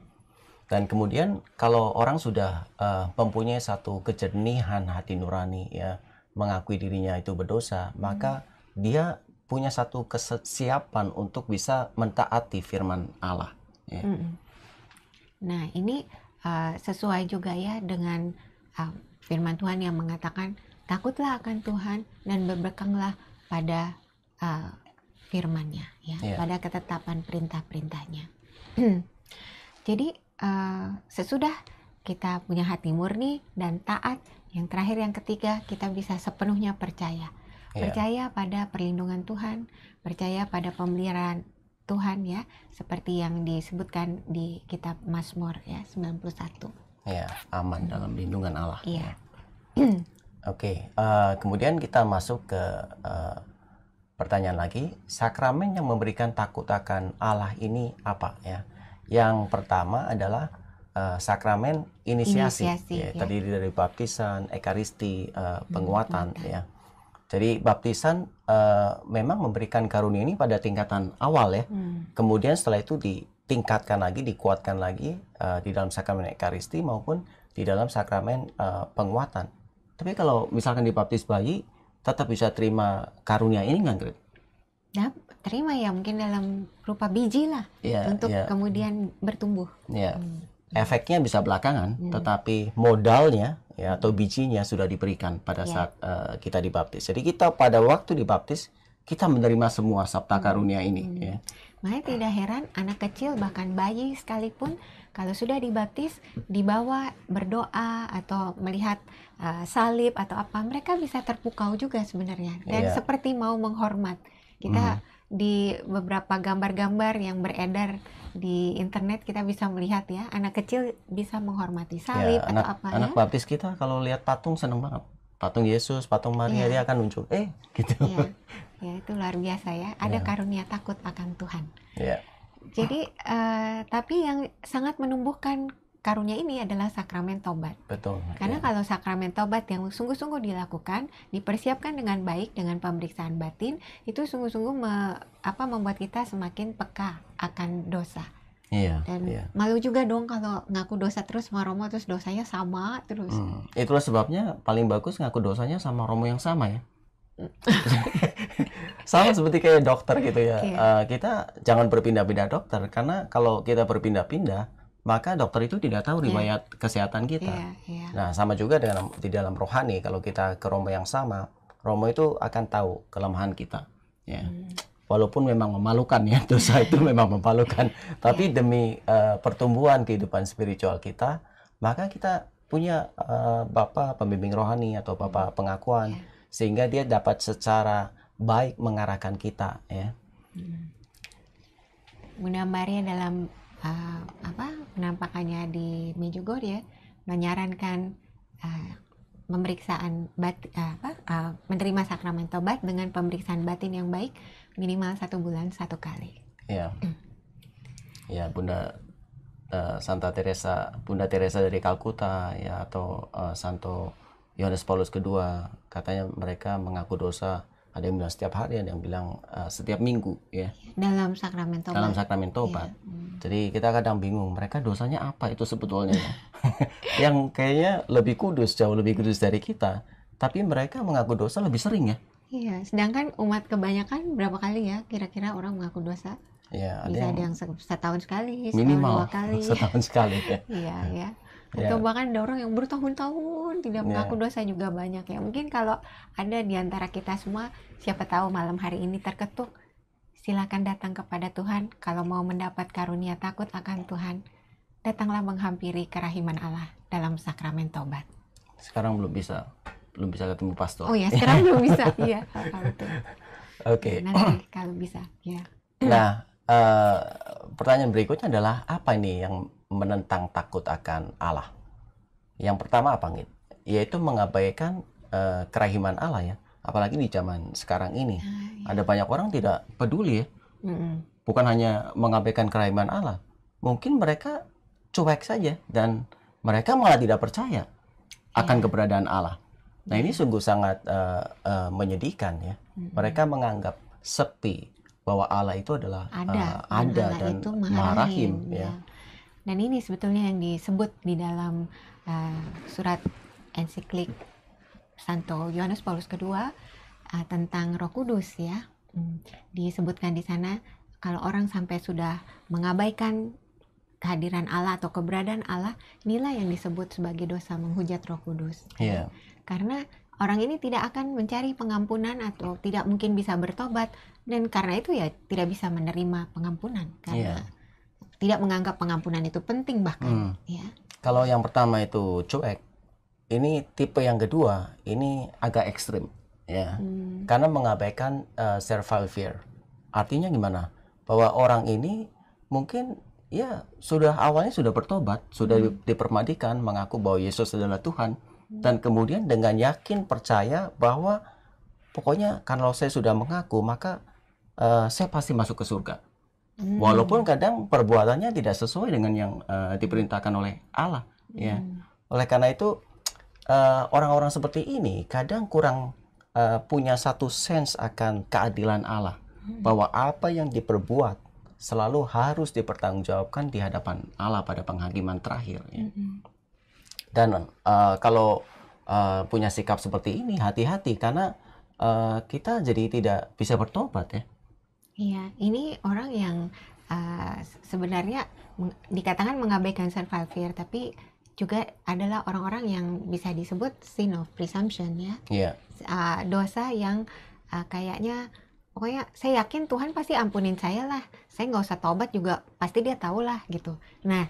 Dan kemudian kalau orang sudah uh, mempunyai satu kejernihan hati nurani ya mengakui dirinya itu berdosa, maka hmm. dia punya satu kesiapan untuk bisa mentaati firman Allah. Ya. Nah ini uh, sesuai juga ya dengan uh, firman Tuhan yang mengatakan takutlah akan Tuhan dan berbekanglah pada uh, firmannya ya yeah. pada ketetapan perintah-perintahnya jadi uh, sesudah kita punya hati murni dan taat yang terakhir yang ketiga kita bisa sepenuhnya percaya Iya. percaya pada perlindungan Tuhan, percaya pada pemeliharaan Tuhan ya, seperti yang disebutkan di kitab Mazmur ya 91. Ya, aman dalam lindungan Allah. Iya. Ya. Oke, okay, uh, eh, kemudian kita masuk ke uh, pertanyaan lagi, sakramen yang memberikan takut akan Allah ini apa ya? Yang pertama adalah uh, sakramen inisiasi, inisiasi ya, ya. terdiri dari baptisan, ekaristi, uh, penguatan, penguatan ya. Jadi baptisan uh, memang memberikan karunia ini pada tingkatan awal ya. Hmm. Kemudian setelah itu ditingkatkan lagi, dikuatkan lagi uh, di dalam sakramen ekaristi maupun di dalam sakramen uh, penguatan. Tapi kalau misalkan dibaptis bayi, tetap bisa terima karunia ini nggak, Grit? Ya, terima ya mungkin dalam rupa biji lah yeah, untuk yeah. kemudian bertumbuh. Yeah. Hmm. Efeknya bisa belakangan, hmm. tetapi modalnya ya atau bijinya sudah diberikan pada ya. saat uh, kita dibaptis. Jadi kita pada waktu dibaptis kita menerima semua sabta karunia ini. Hmm. Ya. Makanya tidak heran anak kecil bahkan bayi sekalipun kalau sudah dibaptis dibawa berdoa atau melihat uh, salib atau apa mereka bisa terpukau juga sebenarnya dan yeah. seperti mau menghormat kita. Hmm di beberapa gambar-gambar yang beredar di internet kita bisa melihat ya anak kecil bisa menghormati ya, salib ya, atau apa anak ya. baptis kita kalau lihat patung seneng banget patung Yesus patung Maria ya. dia akan muncul eh gitu ya. ya itu luar biasa ya ada ya. karunia takut akan Tuhan ya. jadi uh, tapi yang sangat menumbuhkan karunia ini adalah sakramen tobat. Betul. Ya. Karena ya. kalau sakramen tobat yang sungguh-sungguh dilakukan, dipersiapkan dengan baik dengan pemeriksaan batin, itu sungguh-sungguh me, apa membuat kita semakin peka akan dosa. Iya. Dan iya. malu juga dong kalau ngaku dosa terus sama Romo terus dosanya sama terus. Hmm. Itulah sebabnya paling bagus ngaku dosanya sama Romo yang sama ya. Mm. sama seperti kayak dokter gitu ya. Okay. Uh, eh, kita jangan berpindah-pindah dokter karena kalau kita berpindah-pindah maka dokter itu tidak tahu iya. riwayat yeah. kesehatan kita. Yeah, yeah. Nah, sama juga dengan di dalam rohani kalau kita ke romo yang sama, romo itu akan tahu kelemahan kita. Ya. Hmm. Walaupun memang memalukan ya dosa itu memang memalukan, iya. tapi yeah. demi uh, pertumbuhan kehidupan spiritual kita, maka kita punya uh, eh, bapak pembimbing rohani atau bapak hmm. pengakuan yeah. sehingga dia dapat secara baik mengarahkan kita ya. Hmm. Bunda Maria dalam uh, apa penampakannya di Medjugorje ya menyarankan uh, pemeriksaan bat uh, apa uh, menerima sakramen tobat dengan pemeriksaan batin yang baik minimal satu bulan satu kali. Ya, mm. ya Bunda Santa Teresa, Bunda Teresa dari Kalkuta ya atau uh, Santo Yohanes Paulus kedua katanya mereka mengaku dosa ada yang bilang setiap hari ada yang bilang uh, setiap minggu ya dalam sakramen tobat dalam sakramen tobat yeah. hmm. jadi kita kadang bingung mereka dosanya apa itu sebetulnya ya? yang kayaknya lebih kudus jauh lebih kudus dari kita tapi mereka mengaku dosa lebih sering ya iya sedangkan umat kebanyakan berapa kali ya kira-kira orang mengaku dosa yeah, ada bisa yang, ada yang setahun sekali minimal setahun dua kali setahun sekali ya iya yeah. Iya. atau yeah. bahkan ada orang yang bertahun-tahun tidak iya. mengaku yeah. dosa juga banyak ya mungkin kalau ada di antara kita semua siapa tahu malam hari ini terketuk silakan datang kepada Tuhan kalau mau mendapat karunia takut akan Tuhan datanglah menghampiri kerahiman Allah dalam sakramen tobat sekarang belum bisa belum bisa ketemu pastor oh ya sekarang belum bisa iya oke okay. Iya, nanti kalau bisa ya nah uh, pertanyaan berikutnya adalah apa ini yang menentang takut akan Allah. Yang pertama apa nih? Yaitu mengabaikan uh, kerahiman Allah ya. Apalagi di zaman sekarang ini. Ah, iya. Ada banyak orang tidak peduli ya. Mm-mm. Bukan hanya mengabaikan kerahiman Allah. Mungkin mereka cuek saja dan mereka malah tidak percaya akan yeah. keberadaan Allah. Nah ini iya. sungguh sangat uh, uh, menyedihkan ya. Mm-hmm. Mereka menganggap sepi bahwa Allah itu adalah ada, uh, ada dan itu maha ya. ya dan ini sebetulnya yang disebut di dalam uh, surat ensiklik Santo Yohanes Paulus II uh, eh, tentang Roh Kudus ya. Hmm, disebutkan di sana kalau orang sampai sudah mengabaikan kehadiran Allah atau keberadaan Allah, inilah yang disebut sebagai dosa menghujat Roh Kudus. Yeah. Karena orang ini tidak akan mencari pengampunan atau tidak mungkin bisa bertobat dan karena itu ya tidak bisa menerima pengampunan karena yeah tidak menganggap pengampunan itu penting bahkan. Hmm. Ya. Kalau yang pertama itu cuek, ini tipe yang kedua ini agak ekstrim ya, hmm. karena mengabaikan uh, survival fear. Artinya gimana? Bahwa orang ini mungkin ya sudah awalnya sudah bertobat, sudah hmm. dipermadikan, mengaku bahwa Yesus adalah Tuhan, hmm. dan kemudian dengan yakin percaya bahwa pokoknya kalau saya sudah mengaku maka uh, saya pasti masuk ke surga. Hmm. Walaupun kadang perbuatannya tidak sesuai dengan yang uh, diperintahkan oleh Allah, ya. hmm. ya. Oleh karena itu eh, orang-orang uh, seperti ini kadang kurang uh, punya satu sense akan keadilan Allah hmm. bahwa apa yang diperbuat selalu harus dipertanggungjawabkan di hadapan Allah pada penghakiman terakhir. Ya. Hmm. Dan uh, kalau uh, punya sikap seperti ini hati-hati karena uh, kita jadi tidak bisa bertobat ya. Iya, ini orang yang, uh, sebenarnya dikatakan mengabaikan survival fear, tapi juga adalah orang-orang yang bisa disebut sin of presumption ya. Iya. Uh, dosa yang, uh, kayaknya pokoknya saya yakin Tuhan pasti ampunin saya lah, saya nggak usah tobat juga pasti Dia tahu lah gitu. Nah,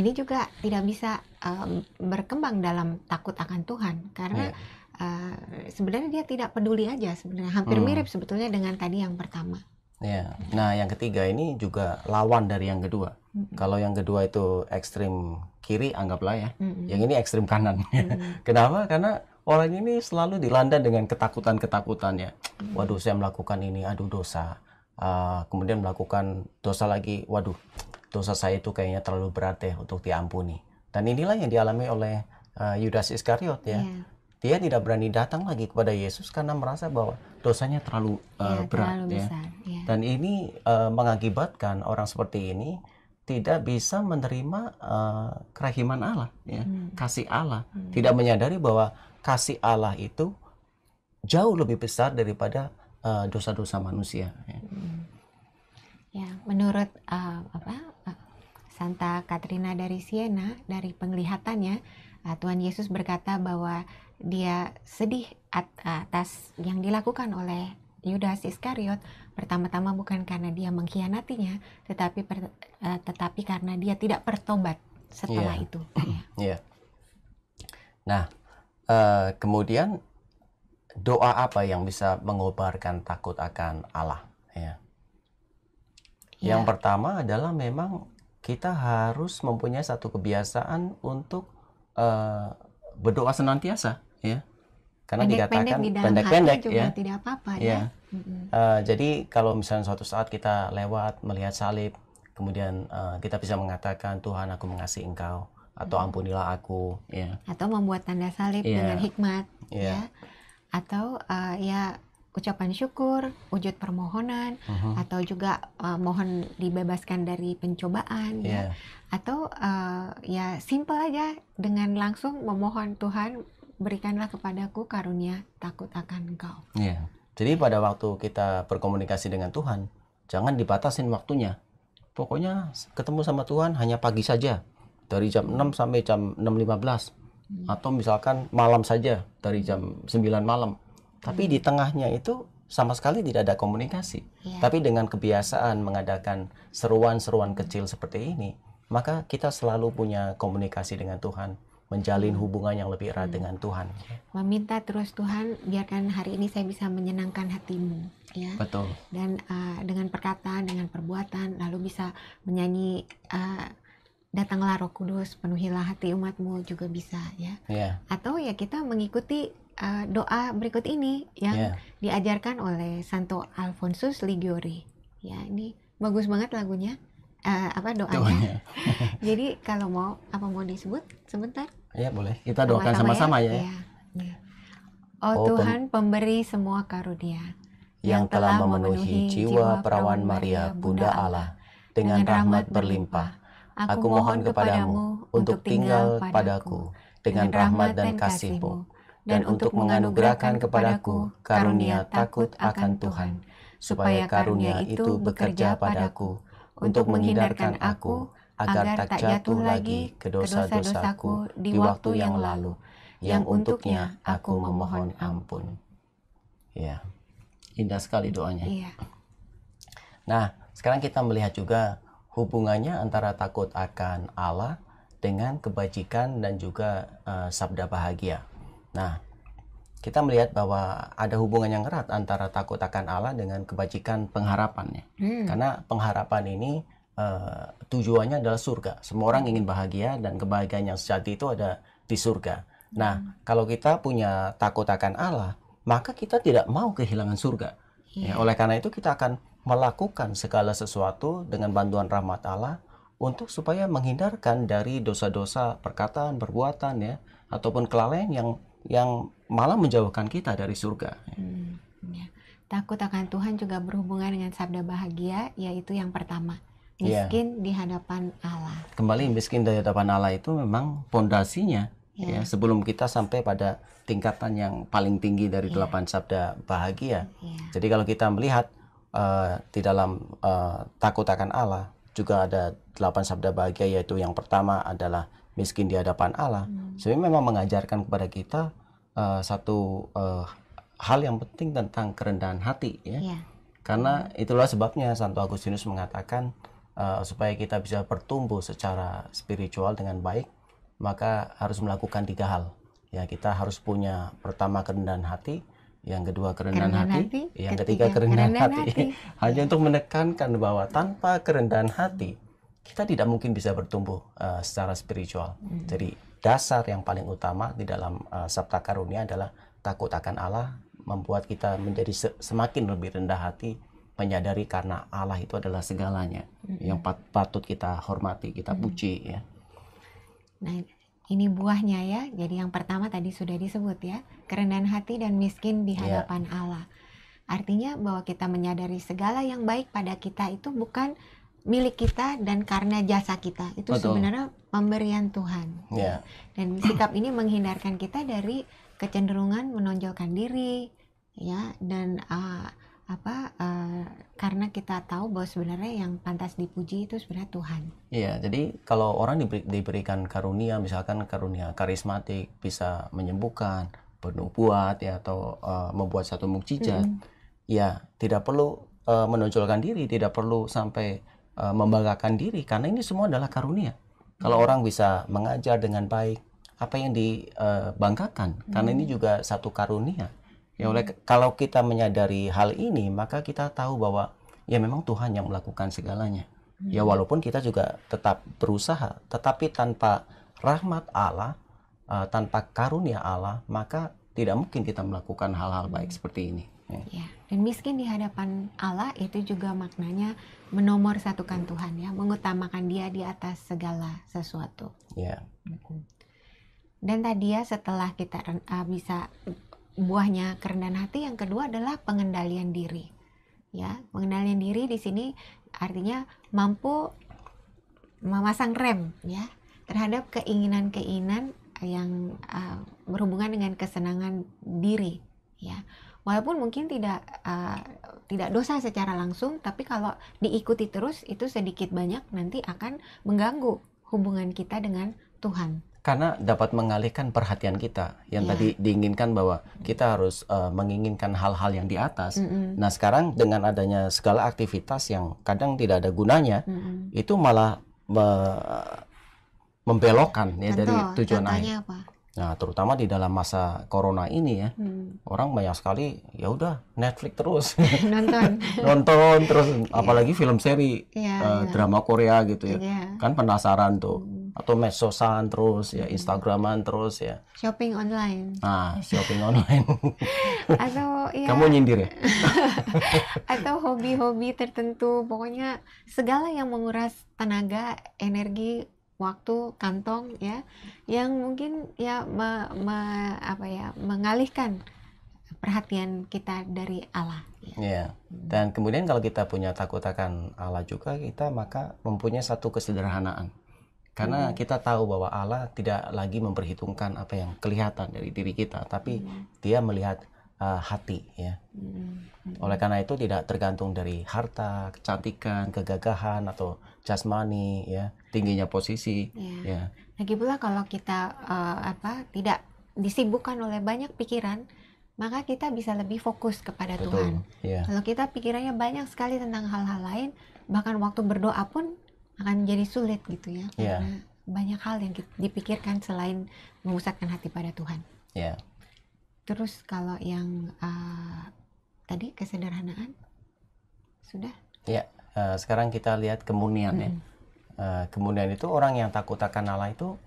ini juga tidak bisa, uh, berkembang dalam takut akan Tuhan karena, yeah. Iya. uh, sebenarnya dia tidak peduli aja sebenarnya, hampir hmm. mirip sebetulnya dengan tadi yang pertama. Ya. Nah, yang ketiga ini juga lawan dari yang kedua. Mm-hmm. Kalau yang kedua itu ekstrim kiri, anggaplah ya. Mm-hmm. Yang ini ekstrim kanan. Mm-hmm. Kenapa? Karena orang ini selalu dilanda dengan ketakutan-ketakutan ya. Mm-hmm. Waduh, saya melakukan ini, aduh dosa. Uh, kemudian melakukan dosa lagi, waduh, dosa saya itu kayaknya terlalu berat ya untuk diampuni. Dan inilah yang dialami oleh uh, Yudas Iskariot ya. Yeah dia tidak berani datang lagi kepada Yesus karena merasa bahwa dosanya terlalu uh, ya, berat terlalu Besar, ya. Dan ini uh, mengakibatkan orang seperti ini tidak bisa menerima uh, kerahiman Allah ya, hmm. kasih Allah, hmm. tidak menyadari bahwa kasih Allah itu jauh lebih besar daripada dosa-dosa uh, manusia ya. Hmm. Ya, menurut uh, apa Santa Katrina dari Siena dari penglihatannya, Tuhan Yesus berkata bahwa dia sedih atas yang dilakukan oleh Yudas Iskariot pertama-tama bukan karena dia mengkhianatinya tetapi per, uh, tetapi karena dia tidak bertobat setelah yeah. itu. Iya. Yeah. Nah, uh, kemudian doa apa yang bisa mengobarkan takut akan Allah? Ya. Yeah. Yang pertama adalah memang kita harus mempunyai satu kebiasaan untuk uh, berdoa senantiasa ya karena pendek, dikatakan pendek-pendek pendek, ya tidak apa-apa ya, ya. Mm -hmm. uh, jadi kalau misalnya suatu saat kita lewat melihat salib kemudian uh, kita bisa mengatakan Tuhan aku mengasihi engkau atau ampunilah aku ya atau membuat tanda salib yeah. dengan hikmat yeah. ya atau uh, ya ucapan syukur wujud permohonan uh mm-hmm. -huh. atau juga uh, mohon dibebaskan dari pencobaan yeah. ya iya. atau uh, ya simple aja dengan langsung memohon Tuhan berikanlah kepadaku karunia takut akan Engkau. Iya. Jadi pada waktu kita berkomunikasi dengan Tuhan, jangan dibatasin waktunya. Pokoknya ketemu sama Tuhan hanya pagi saja, dari jam 6 sampai jam 6.15. Hmm. Atau misalkan malam saja, dari jam 9 malam. Tapi hmm. di tengahnya itu sama sekali tidak ada komunikasi. Ya. Tapi dengan kebiasaan mengadakan seruan-seruan kecil seperti ini, maka kita selalu punya komunikasi dengan Tuhan menjalin hmm. hubungan yang lebih erat hmm. dengan Tuhan. Meminta terus Tuhan, biarkan hari ini saya bisa menyenangkan hatimu, ya. Betul. Dan uh, dengan perkataan, dengan perbuatan, lalu bisa menyanyi. Uh, Datanglah Roh Kudus, penuhilah hati umatmu juga bisa ya. Yeah. Atau ya kita mengikuti uh, doa berikut ini yang yeah. diajarkan oleh Santo Alfonsus Ligiori. Ya ini bagus banget lagunya uh, apa doanya. doanya. Jadi kalau mau apa mau disebut sebentar? Ya boleh. Kita doakan sama-sama ya. ya. Iya. Iya. Oh, oh Tuhan pemberi semua karunia yang, yang telah memenuhi jiwa perawan Maria Bunda Allah dengan rahmat berlimpah. Aku mohon kepadamu untuk tinggal padaku dengan rahmat dan kasihmu dan untuk menganugerahkan kepadaku karunia takut akan Tuhan supaya karunia itu bekerja padaku untuk menghindarkan aku agar tak jatuh lagi ke dosa-dosaku di waktu yang lalu yang untuknya aku memohon ampun. Ya. Indah sekali doanya. Iya. Nah, sekarang kita melihat juga hubungannya antara takut akan Allah dengan kebajikan dan juga uh, sabda bahagia. Nah, kita melihat bahwa ada hubungan yang erat antara takut akan Allah dengan kebajikan pengharapannya. Hmm. Karena pengharapan ini uh, tujuannya adalah surga. Semua orang ingin bahagia dan kebahagiaan yang sejati itu ada di surga. Nah, hmm. kalau kita punya takut akan Allah, maka kita tidak mau kehilangan surga. Yeah. Ya, iya. oleh karena itu kita akan melakukan segala sesuatu dengan bantuan rahmat Allah untuk supaya menghindarkan dari dosa-dosa perkataan, perbuatan ya, ataupun kelalaian yang yang malah menjauhkan kita dari surga. Hmm, ya. Takut akan Tuhan juga berhubungan dengan sabda bahagia, yaitu yang pertama, iya. miskin yeah. di hadapan Allah. Kembali miskin di hadapan Allah itu memang pondasinya yeah. ya sebelum kita sampai pada tingkatan yang paling tinggi dari yeah. delapan sabda bahagia. Yeah. Jadi kalau kita melihat uh, di dalam uh, takut akan Allah juga ada delapan sabda bahagia yaitu yang pertama adalah miskin di hadapan Allah. Hmm. Sebenarnya memang mengajarkan kepada kita uh, satu uh, hal yang penting tentang kerendahan hati ya. Yeah. Karena itulah sebabnya Santo Agustinus mengatakan uh, supaya kita bisa bertumbuh secara spiritual dengan baik, maka harus melakukan tiga hal. Ya, kita harus punya pertama kerendahan hati, yang kedua kerendahan, hati, hati, yang ketiga, ketiga kerendahan, hati. hati. Hanya untuk menekankan bahwa tanpa kerendahan hati kita tidak mungkin bisa bertumbuh uh, secara spiritual. Hmm. Jadi dasar yang paling utama di dalam uh, sabta karunia adalah takut akan Allah membuat kita menjadi se semakin lebih rendah hati menyadari karena Allah itu adalah segalanya mm -hmm. yang pat patut kita hormati kita mm -hmm. puji ya nah ini buahnya ya jadi yang pertama tadi sudah disebut ya kerendahan hati dan miskin di ya. hadapan yeah. Allah artinya bahwa kita menyadari segala yang baik pada kita itu bukan milik kita dan karena jasa kita itu Betul. sebenarnya pemberian Tuhan yeah. dan sikap ini menghindarkan kita dari kecenderungan menonjolkan diri ya dan uh, apa uh, karena kita tahu bahwa sebenarnya yang pantas dipuji itu sebenarnya Tuhan. Iya, jadi kalau orang diberi, diberikan karunia misalkan karunia karismatik bisa menyembuhkan, penuh buat ya atau uh, membuat satu mukjizat, mm ya tidak perlu uh, menonjolkan diri, tidak perlu sampai Eh, membanggakan diri karena ini semua adalah karunia. Kalau orang bisa mengajar dengan baik, apa yang dibanggakan? Karena ini juga satu karunia. Ya oleh hmm. kalau kita menyadari hal ini, maka kita tahu bahwa ya memang Tuhan yang melakukan segalanya. Hmm. Ya walaupun kita juga tetap berusaha, tetapi tanpa rahmat Allah, eh, tanpa karunia Allah, maka tidak mungkin kita melakukan hal-hal baik hmm. seperti ini. ya, iya, dan miskin di hadapan Allah itu juga maknanya menomor satukan Tuhan ya, mengutamakan Dia di atas segala sesuatu. Ya. Yeah. Dan tadi ya setelah kita uh, bisa buahnya kerendahan hati, yang kedua adalah pengendalian diri. Ya, pengendalian diri di sini artinya mampu memasang rem ya terhadap keinginan-keinginan yang uh, berhubungan dengan kesenangan diri ya walaupun mungkin tidak uh, tidak dosa secara langsung tapi kalau diikuti terus itu sedikit banyak nanti akan mengganggu hubungan kita dengan Tuhan karena dapat mengalihkan perhatian kita yang yeah. tadi diinginkan bahwa kita harus uh, menginginkan hal-hal yang di atas. Mm -hmm. Nah sekarang dengan adanya segala aktivitas yang kadang tidak ada gunanya, mm -hmm. itu malah me membelokkan ya Tentu, dari tujuan akhir. Nah, terutama di dalam masa corona ini ya, hmm. orang banyak sekali ya udah Netflix terus nonton, nonton terus, iya. apalagi film seri, yeah, uh, yeah. drama Korea gitu ya, yeah. kan penasaran tuh, hmm. atau medsosan terus ya, hmm. Instagraman terus ya, shopping online. Nah, shopping online. atau ya, kamu nyindir ya? atau hobi-hobi tertentu, pokoknya segala yang menguras tenaga, energi waktu kantong ya yang mungkin ya me, me, apa ya mengalihkan perhatian kita dari Allah. Ya. ya. Dan kemudian kalau kita punya takut akan Allah juga kita maka mempunyai satu kesederhanaan. Karena hmm. kita tahu bahwa Allah tidak lagi memperhitungkan apa yang kelihatan dari diri kita, tapi hmm. Dia melihat uh, hati ya. Mm-hmm. Oleh karena itu tidak tergantung dari harta, kecantikan, kegagahan atau jasmani ya, tingginya posisi yeah. ya. Lagi pula kalau kita uh, apa tidak disibukkan oleh banyak pikiran, maka kita bisa lebih fokus kepada Betul. Tuhan. Yeah. Kalau kita pikirannya banyak sekali tentang hal-hal lain, bahkan waktu berdoa pun akan jadi sulit gitu ya. Iya. Karena yeah. banyak hal yang dipikirkan selain memusatkan hati pada Tuhan. Yeah terus kalau yang uh, tadi kesederhanaan sudah ya uh, sekarang kita lihat kemurnian ya. hmm. ya uh, eh, kemudian itu orang yang takut akan Allah itu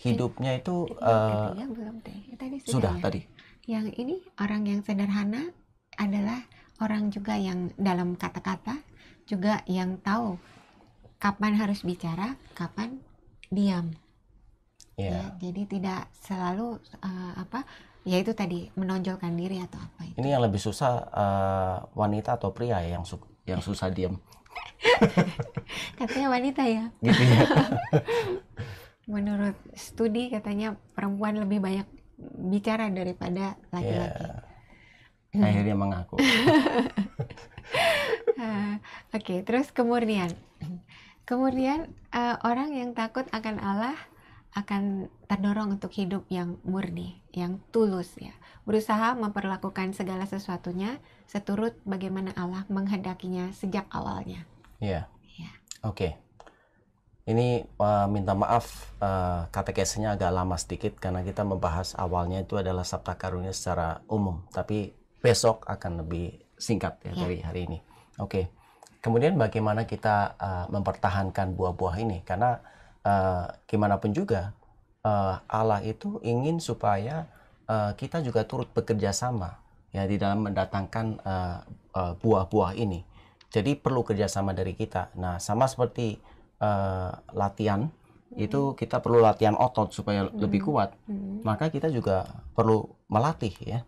hidupnya itu uh, ya, belum deh. Tadi sudah, ya? sudah ya? tadi yang ini orang yang sederhana adalah orang juga yang dalam kata-kata juga yang tahu kapan harus bicara kapan diam yeah. ya jadi tidak selalu uh, apa ya itu tadi menonjolkan diri atau apa itu. ini yang lebih susah uh, wanita atau pria ya yang su yang susah diam katanya wanita ya gitu ya menurut studi katanya perempuan lebih banyak bicara daripada laki-laki yeah. Hmm. akhirnya mengaku uh, oke okay, terus kemurnian kemudian uh, eh, orang yang takut akan Allah akan terdorong untuk hidup yang murni, yang tulus ya. Berusaha memperlakukan segala sesuatunya seturut bagaimana Allah menghendakinya sejak awalnya. Iya. Yeah. Yeah. Oke. Okay. Ini uh, minta maaf uh, katekesnya agak lama sedikit karena kita membahas awalnya itu adalah sabta karunia secara umum, tapi besok akan lebih singkat ya yeah. dari hari ini. Oke. Okay. Kemudian bagaimana kita uh, mempertahankan buah-buah ini karena uh, gimana pun juga uh, Allah itu ingin supaya uh, kita juga turut bekerja sama ya di dalam mendatangkan uh, uh, buah-buah ini. Jadi perlu kerjasama dari kita. Nah sama seperti uh, latihan mm-hmm. itu kita perlu latihan otot supaya mm-hmm. lebih kuat. Mm-hmm. Maka kita juga perlu melatih ya.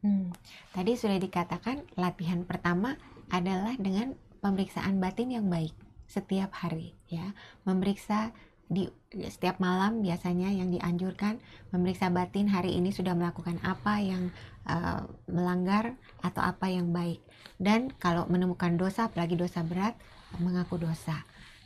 Hmm. Tadi sudah dikatakan latihan pertama adalah dengan pemeriksaan batin yang baik setiap hari ya memeriksa di setiap malam biasanya yang dianjurkan memeriksa batin hari ini sudah melakukan apa yang uh, melanggar atau apa yang baik dan kalau menemukan dosa apalagi dosa berat mengaku dosa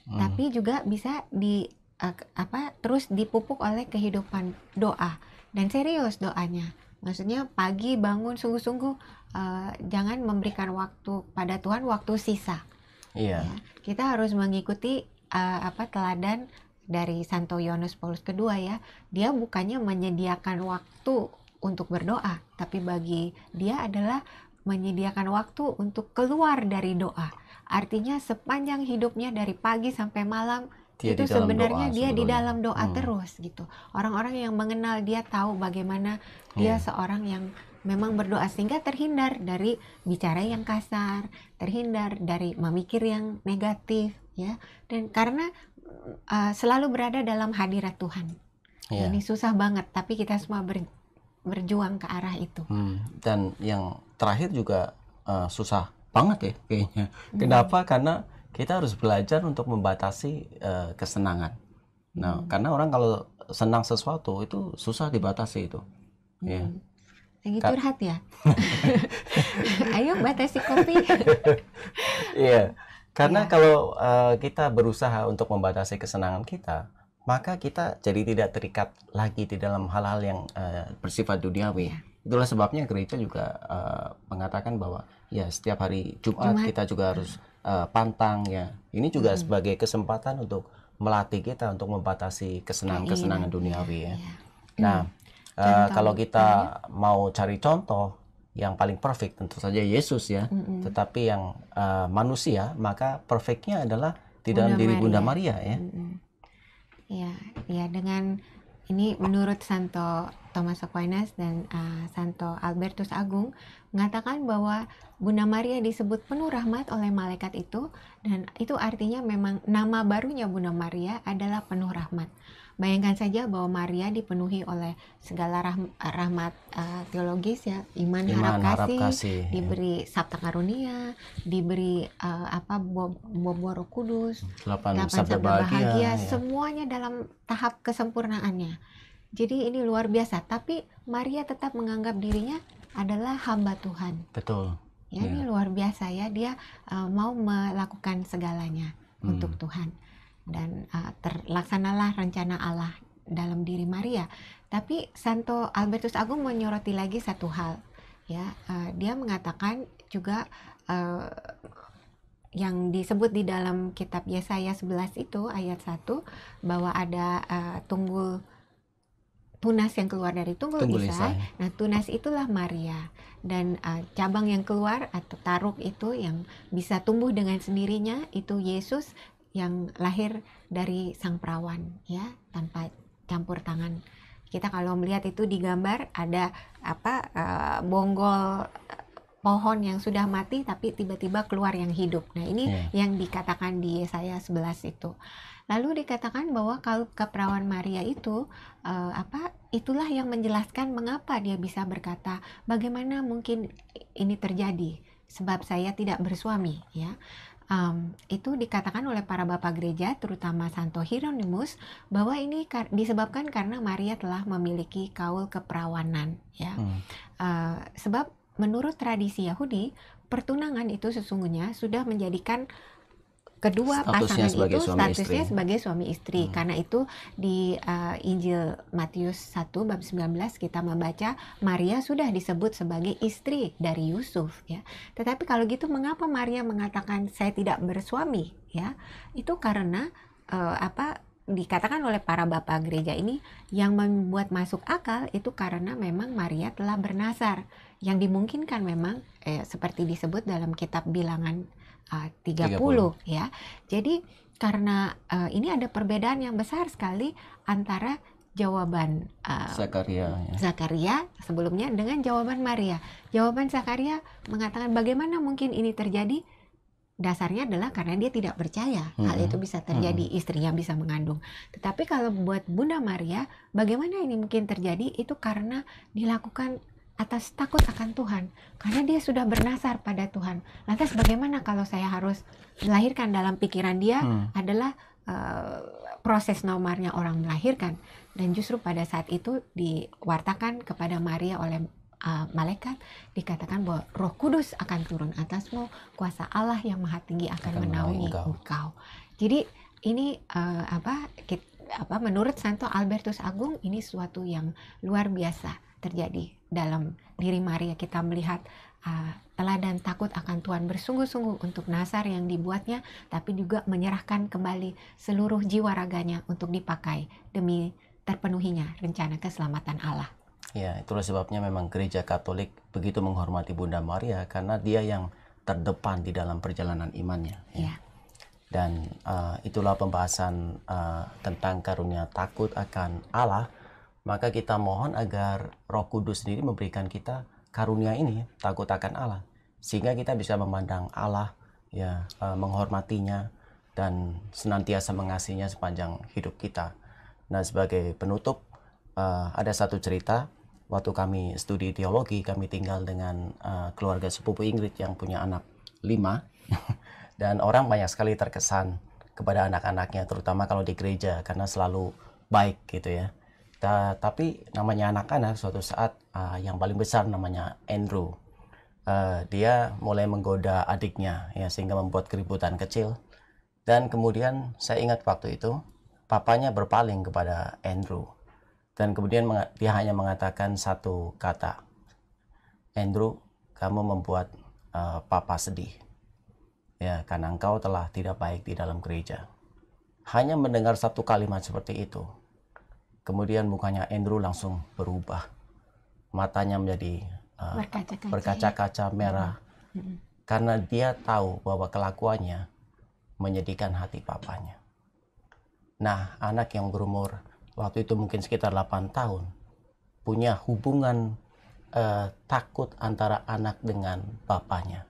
hmm. tapi juga bisa di uh, apa terus dipupuk oleh kehidupan doa dan serius doanya maksudnya pagi bangun sungguh-sungguh uh, jangan memberikan waktu pada Tuhan waktu sisa iya ya, kita harus mengikuti uh, apa teladan dari Santo Yohanes Paulus II ya, dia bukannya menyediakan waktu untuk berdoa, tapi bagi dia adalah menyediakan waktu untuk keluar dari doa. Artinya sepanjang hidupnya dari pagi sampai malam dia itu sebenarnya dia di dalam doa hmm. terus gitu. Orang-orang yang mengenal dia tahu bagaimana hmm. dia iya. seorang yang memang berdoa sehingga terhindar dari bicara yang kasar, terhindar dari memikir yang negatif ya. Dan karena uh, selalu berada dalam hadirat Tuhan. Yeah. Ini susah banget, tapi kita semua ber, berjuang ke arah itu. Hmm. Dan yang terakhir juga uh, susah banget ya kayaknya. Hmm. Kenapa? Karena kita harus belajar untuk membatasi uh, kesenangan. Nah, hmm. karena orang kalau senang sesuatu itu susah dibatasi itu. Iya. Hmm. Ya. Lagi curhat ya. Ayo batasi kopi. Iya. yeah. Karena yeah. kalau uh, kita berusaha untuk membatasi kesenangan kita, maka kita jadi tidak terikat lagi di dalam hal-hal yang uh, bersifat duniawi. Yeah. Itulah sebabnya gereja juga uh, mengatakan bahwa ya setiap hari Jumat, Jumat. kita juga harus uh, pantang ya. Ini juga hmm. sebagai kesempatan untuk melatih kita untuk membatasi kesenangan-kesenangan iya. duniawi ya. Yeah. Nah, uh, kalau kita mau cari contoh yang paling perfect tentu saja Yesus ya, mm-hmm. tetapi yang uh, manusia maka perfectnya adalah di dalam Bunda diri Maria. Bunda Maria ya. Mm-hmm. Ya, ya dengan ini menurut Santo Thomas Aquinas dan uh, Santo Albertus Agung mengatakan bahwa Bunda Maria disebut penuh rahmat oleh malaikat itu dan itu artinya memang nama barunya Bunda Maria adalah penuh rahmat. Bayangkan saja bahwa Maria dipenuhi oleh segala rah rahmat uh, teologis ya, iman, iman harap, harap kasih, ya. diberi ya. sabta karunia, diberi uh, apa buah Roh Kudus, delapan sabda, sabda bahagia, bahagia ya. semuanya dalam tahap kesempurnaannya. Jadi ini luar biasa, tapi Maria tetap menganggap dirinya adalah hamba Tuhan. Betul. Ya, ya. ini luar biasa ya, dia uh, mau melakukan segalanya hmm. untuk Tuhan dan uh, terlaksanalah rencana Allah dalam diri Maria. Tapi Santo Albertus Agung menyoroti lagi satu hal, ya uh, dia mengatakan juga uh, yang disebut di dalam kitab Yesaya 11 itu ayat 1 bahwa ada uh, tunggul tunas yang keluar dari tunggul, tunggul Isai. Isai. Nah, tunas itulah Maria dan uh, cabang yang keluar atau taruk itu yang bisa tumbuh dengan sendirinya itu Yesus yang lahir dari sang perawan ya tanpa campur tangan kita kalau melihat itu di gambar ada apa uh, bonggol eh, pohon yang sudah mati tapi tiba-tiba keluar yang hidup. Nah, ini yeah. yang dikatakan di Yesaya 11 itu. Lalu dikatakan bahwa kalau keperawan Maria itu uh, apa? Itulah yang menjelaskan mengapa dia bisa berkata, "Bagaimana mungkin ini terjadi?" sebab saya tidak bersuami ya um, itu dikatakan oleh para bapak gereja, terutama Santo Hieronymus, bahwa ini kar disebabkan karena Maria telah memiliki kaul keperawanan. Ya, hmm. uh, sebab menurut tradisi Yahudi, pertunangan itu sesungguhnya sudah menjadikan kedua statusnya pasangan itu suami statusnya istri. sebagai suami istri. Hmm. Karena itu di uh, Injil Matius 1 bab 19 kita membaca Maria sudah disebut sebagai istri dari Yusuf ya. Tetapi kalau gitu mengapa Maria mengatakan saya tidak bersuami ya? Itu karena uh, apa dikatakan oleh para bapak gereja ini yang membuat masuk akal itu karena memang Maria telah bernasar yang dimungkinkan memang eh, seperti disebut dalam kitab bilangan uh, 30, 30 ya. Jadi karena uh, ini ada perbedaan yang besar sekali antara jawaban uh, Zakaria ya. Zakaria sebelumnya dengan jawaban Maria. Jawaban Zakaria mengatakan bagaimana mungkin ini terjadi? Dasarnya adalah karena dia tidak percaya hmm. hal itu bisa terjadi hmm. istrinya bisa mengandung. Tetapi kalau buat Bunda Maria, bagaimana ini mungkin terjadi? Itu karena dilakukan atas takut akan Tuhan karena dia sudah bernasar pada Tuhan. Lantas bagaimana kalau saya harus melahirkan dalam pikiran dia hmm. adalah uh, proses normalnya orang melahirkan dan justru pada saat itu diwartakan kepada Maria oleh uh, malaikat dikatakan bahwa Roh Kudus akan turun atasmu, kuasa Allah yang Maha Tinggi akan, akan menaungi engkau. engkau. Jadi ini uh, apa kita, apa menurut Santo Albertus Agung ini suatu yang luar biasa terjadi dalam diri Maria kita melihat uh, teladan takut akan Tuhan bersungguh-sungguh untuk nasar yang dibuatnya, tapi juga menyerahkan kembali seluruh jiwa raganya untuk dipakai demi terpenuhinya rencana keselamatan Allah. Ya, itulah sebabnya memang gereja Katolik begitu menghormati Bunda Maria karena dia yang terdepan di dalam perjalanan imannya. Ya. ya. Dan uh, itulah pembahasan uh, tentang karunia takut akan Allah maka kita mohon agar Roh Kudus sendiri memberikan kita karunia ini, takut akan Allah, sehingga kita bisa memandang Allah, ya, e, menghormatinya dan senantiasa mengasihinya sepanjang hidup kita. Nah, sebagai penutup e, ada satu cerita waktu kami studi teologi kami tinggal dengan e, keluarga sepupu Inggris yang punya anak lima dan orang banyak sekali terkesan kepada anak-anaknya terutama kalau di gereja karena selalu baik gitu ya Eh, tapi namanya anak-anak suatu saat uh, yang paling besar namanya Andrew. Uh, dia mulai menggoda adiknya ya sehingga membuat keributan kecil. Dan kemudian saya ingat waktu itu papanya berpaling kepada Andrew. Dan kemudian dia hanya mengatakan satu kata. Andrew, kamu membuat uh, papa sedih. Ya, karena engkau telah tidak baik di dalam gereja. Hanya mendengar satu kalimat seperti itu, Kemudian mukanya Andrew langsung berubah. Matanya menjadi uh, berkaca-kaca merah. Hmm. Karena dia tahu bahwa kelakuannya menyedihkan hati papanya. Nah, anak yang berumur waktu itu mungkin sekitar 8 tahun punya hubungan uh, takut antara anak dengan papanya.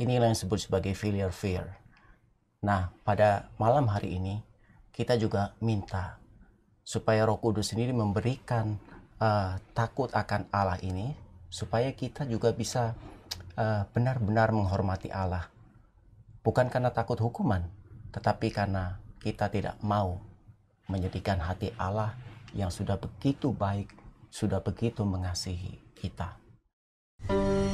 Inilah yang disebut sebagai failure fear. Nah, pada malam hari ini kita juga minta supaya Roh Kudus sendiri memberikan uh, takut akan Allah ini supaya kita juga bisa eh, benar-benar uh, menghormati Allah. Bukan karena takut hukuman, tetapi karena kita tidak mau menjadikan hati Allah yang sudah begitu baik, sudah begitu mengasihi kita. Thank you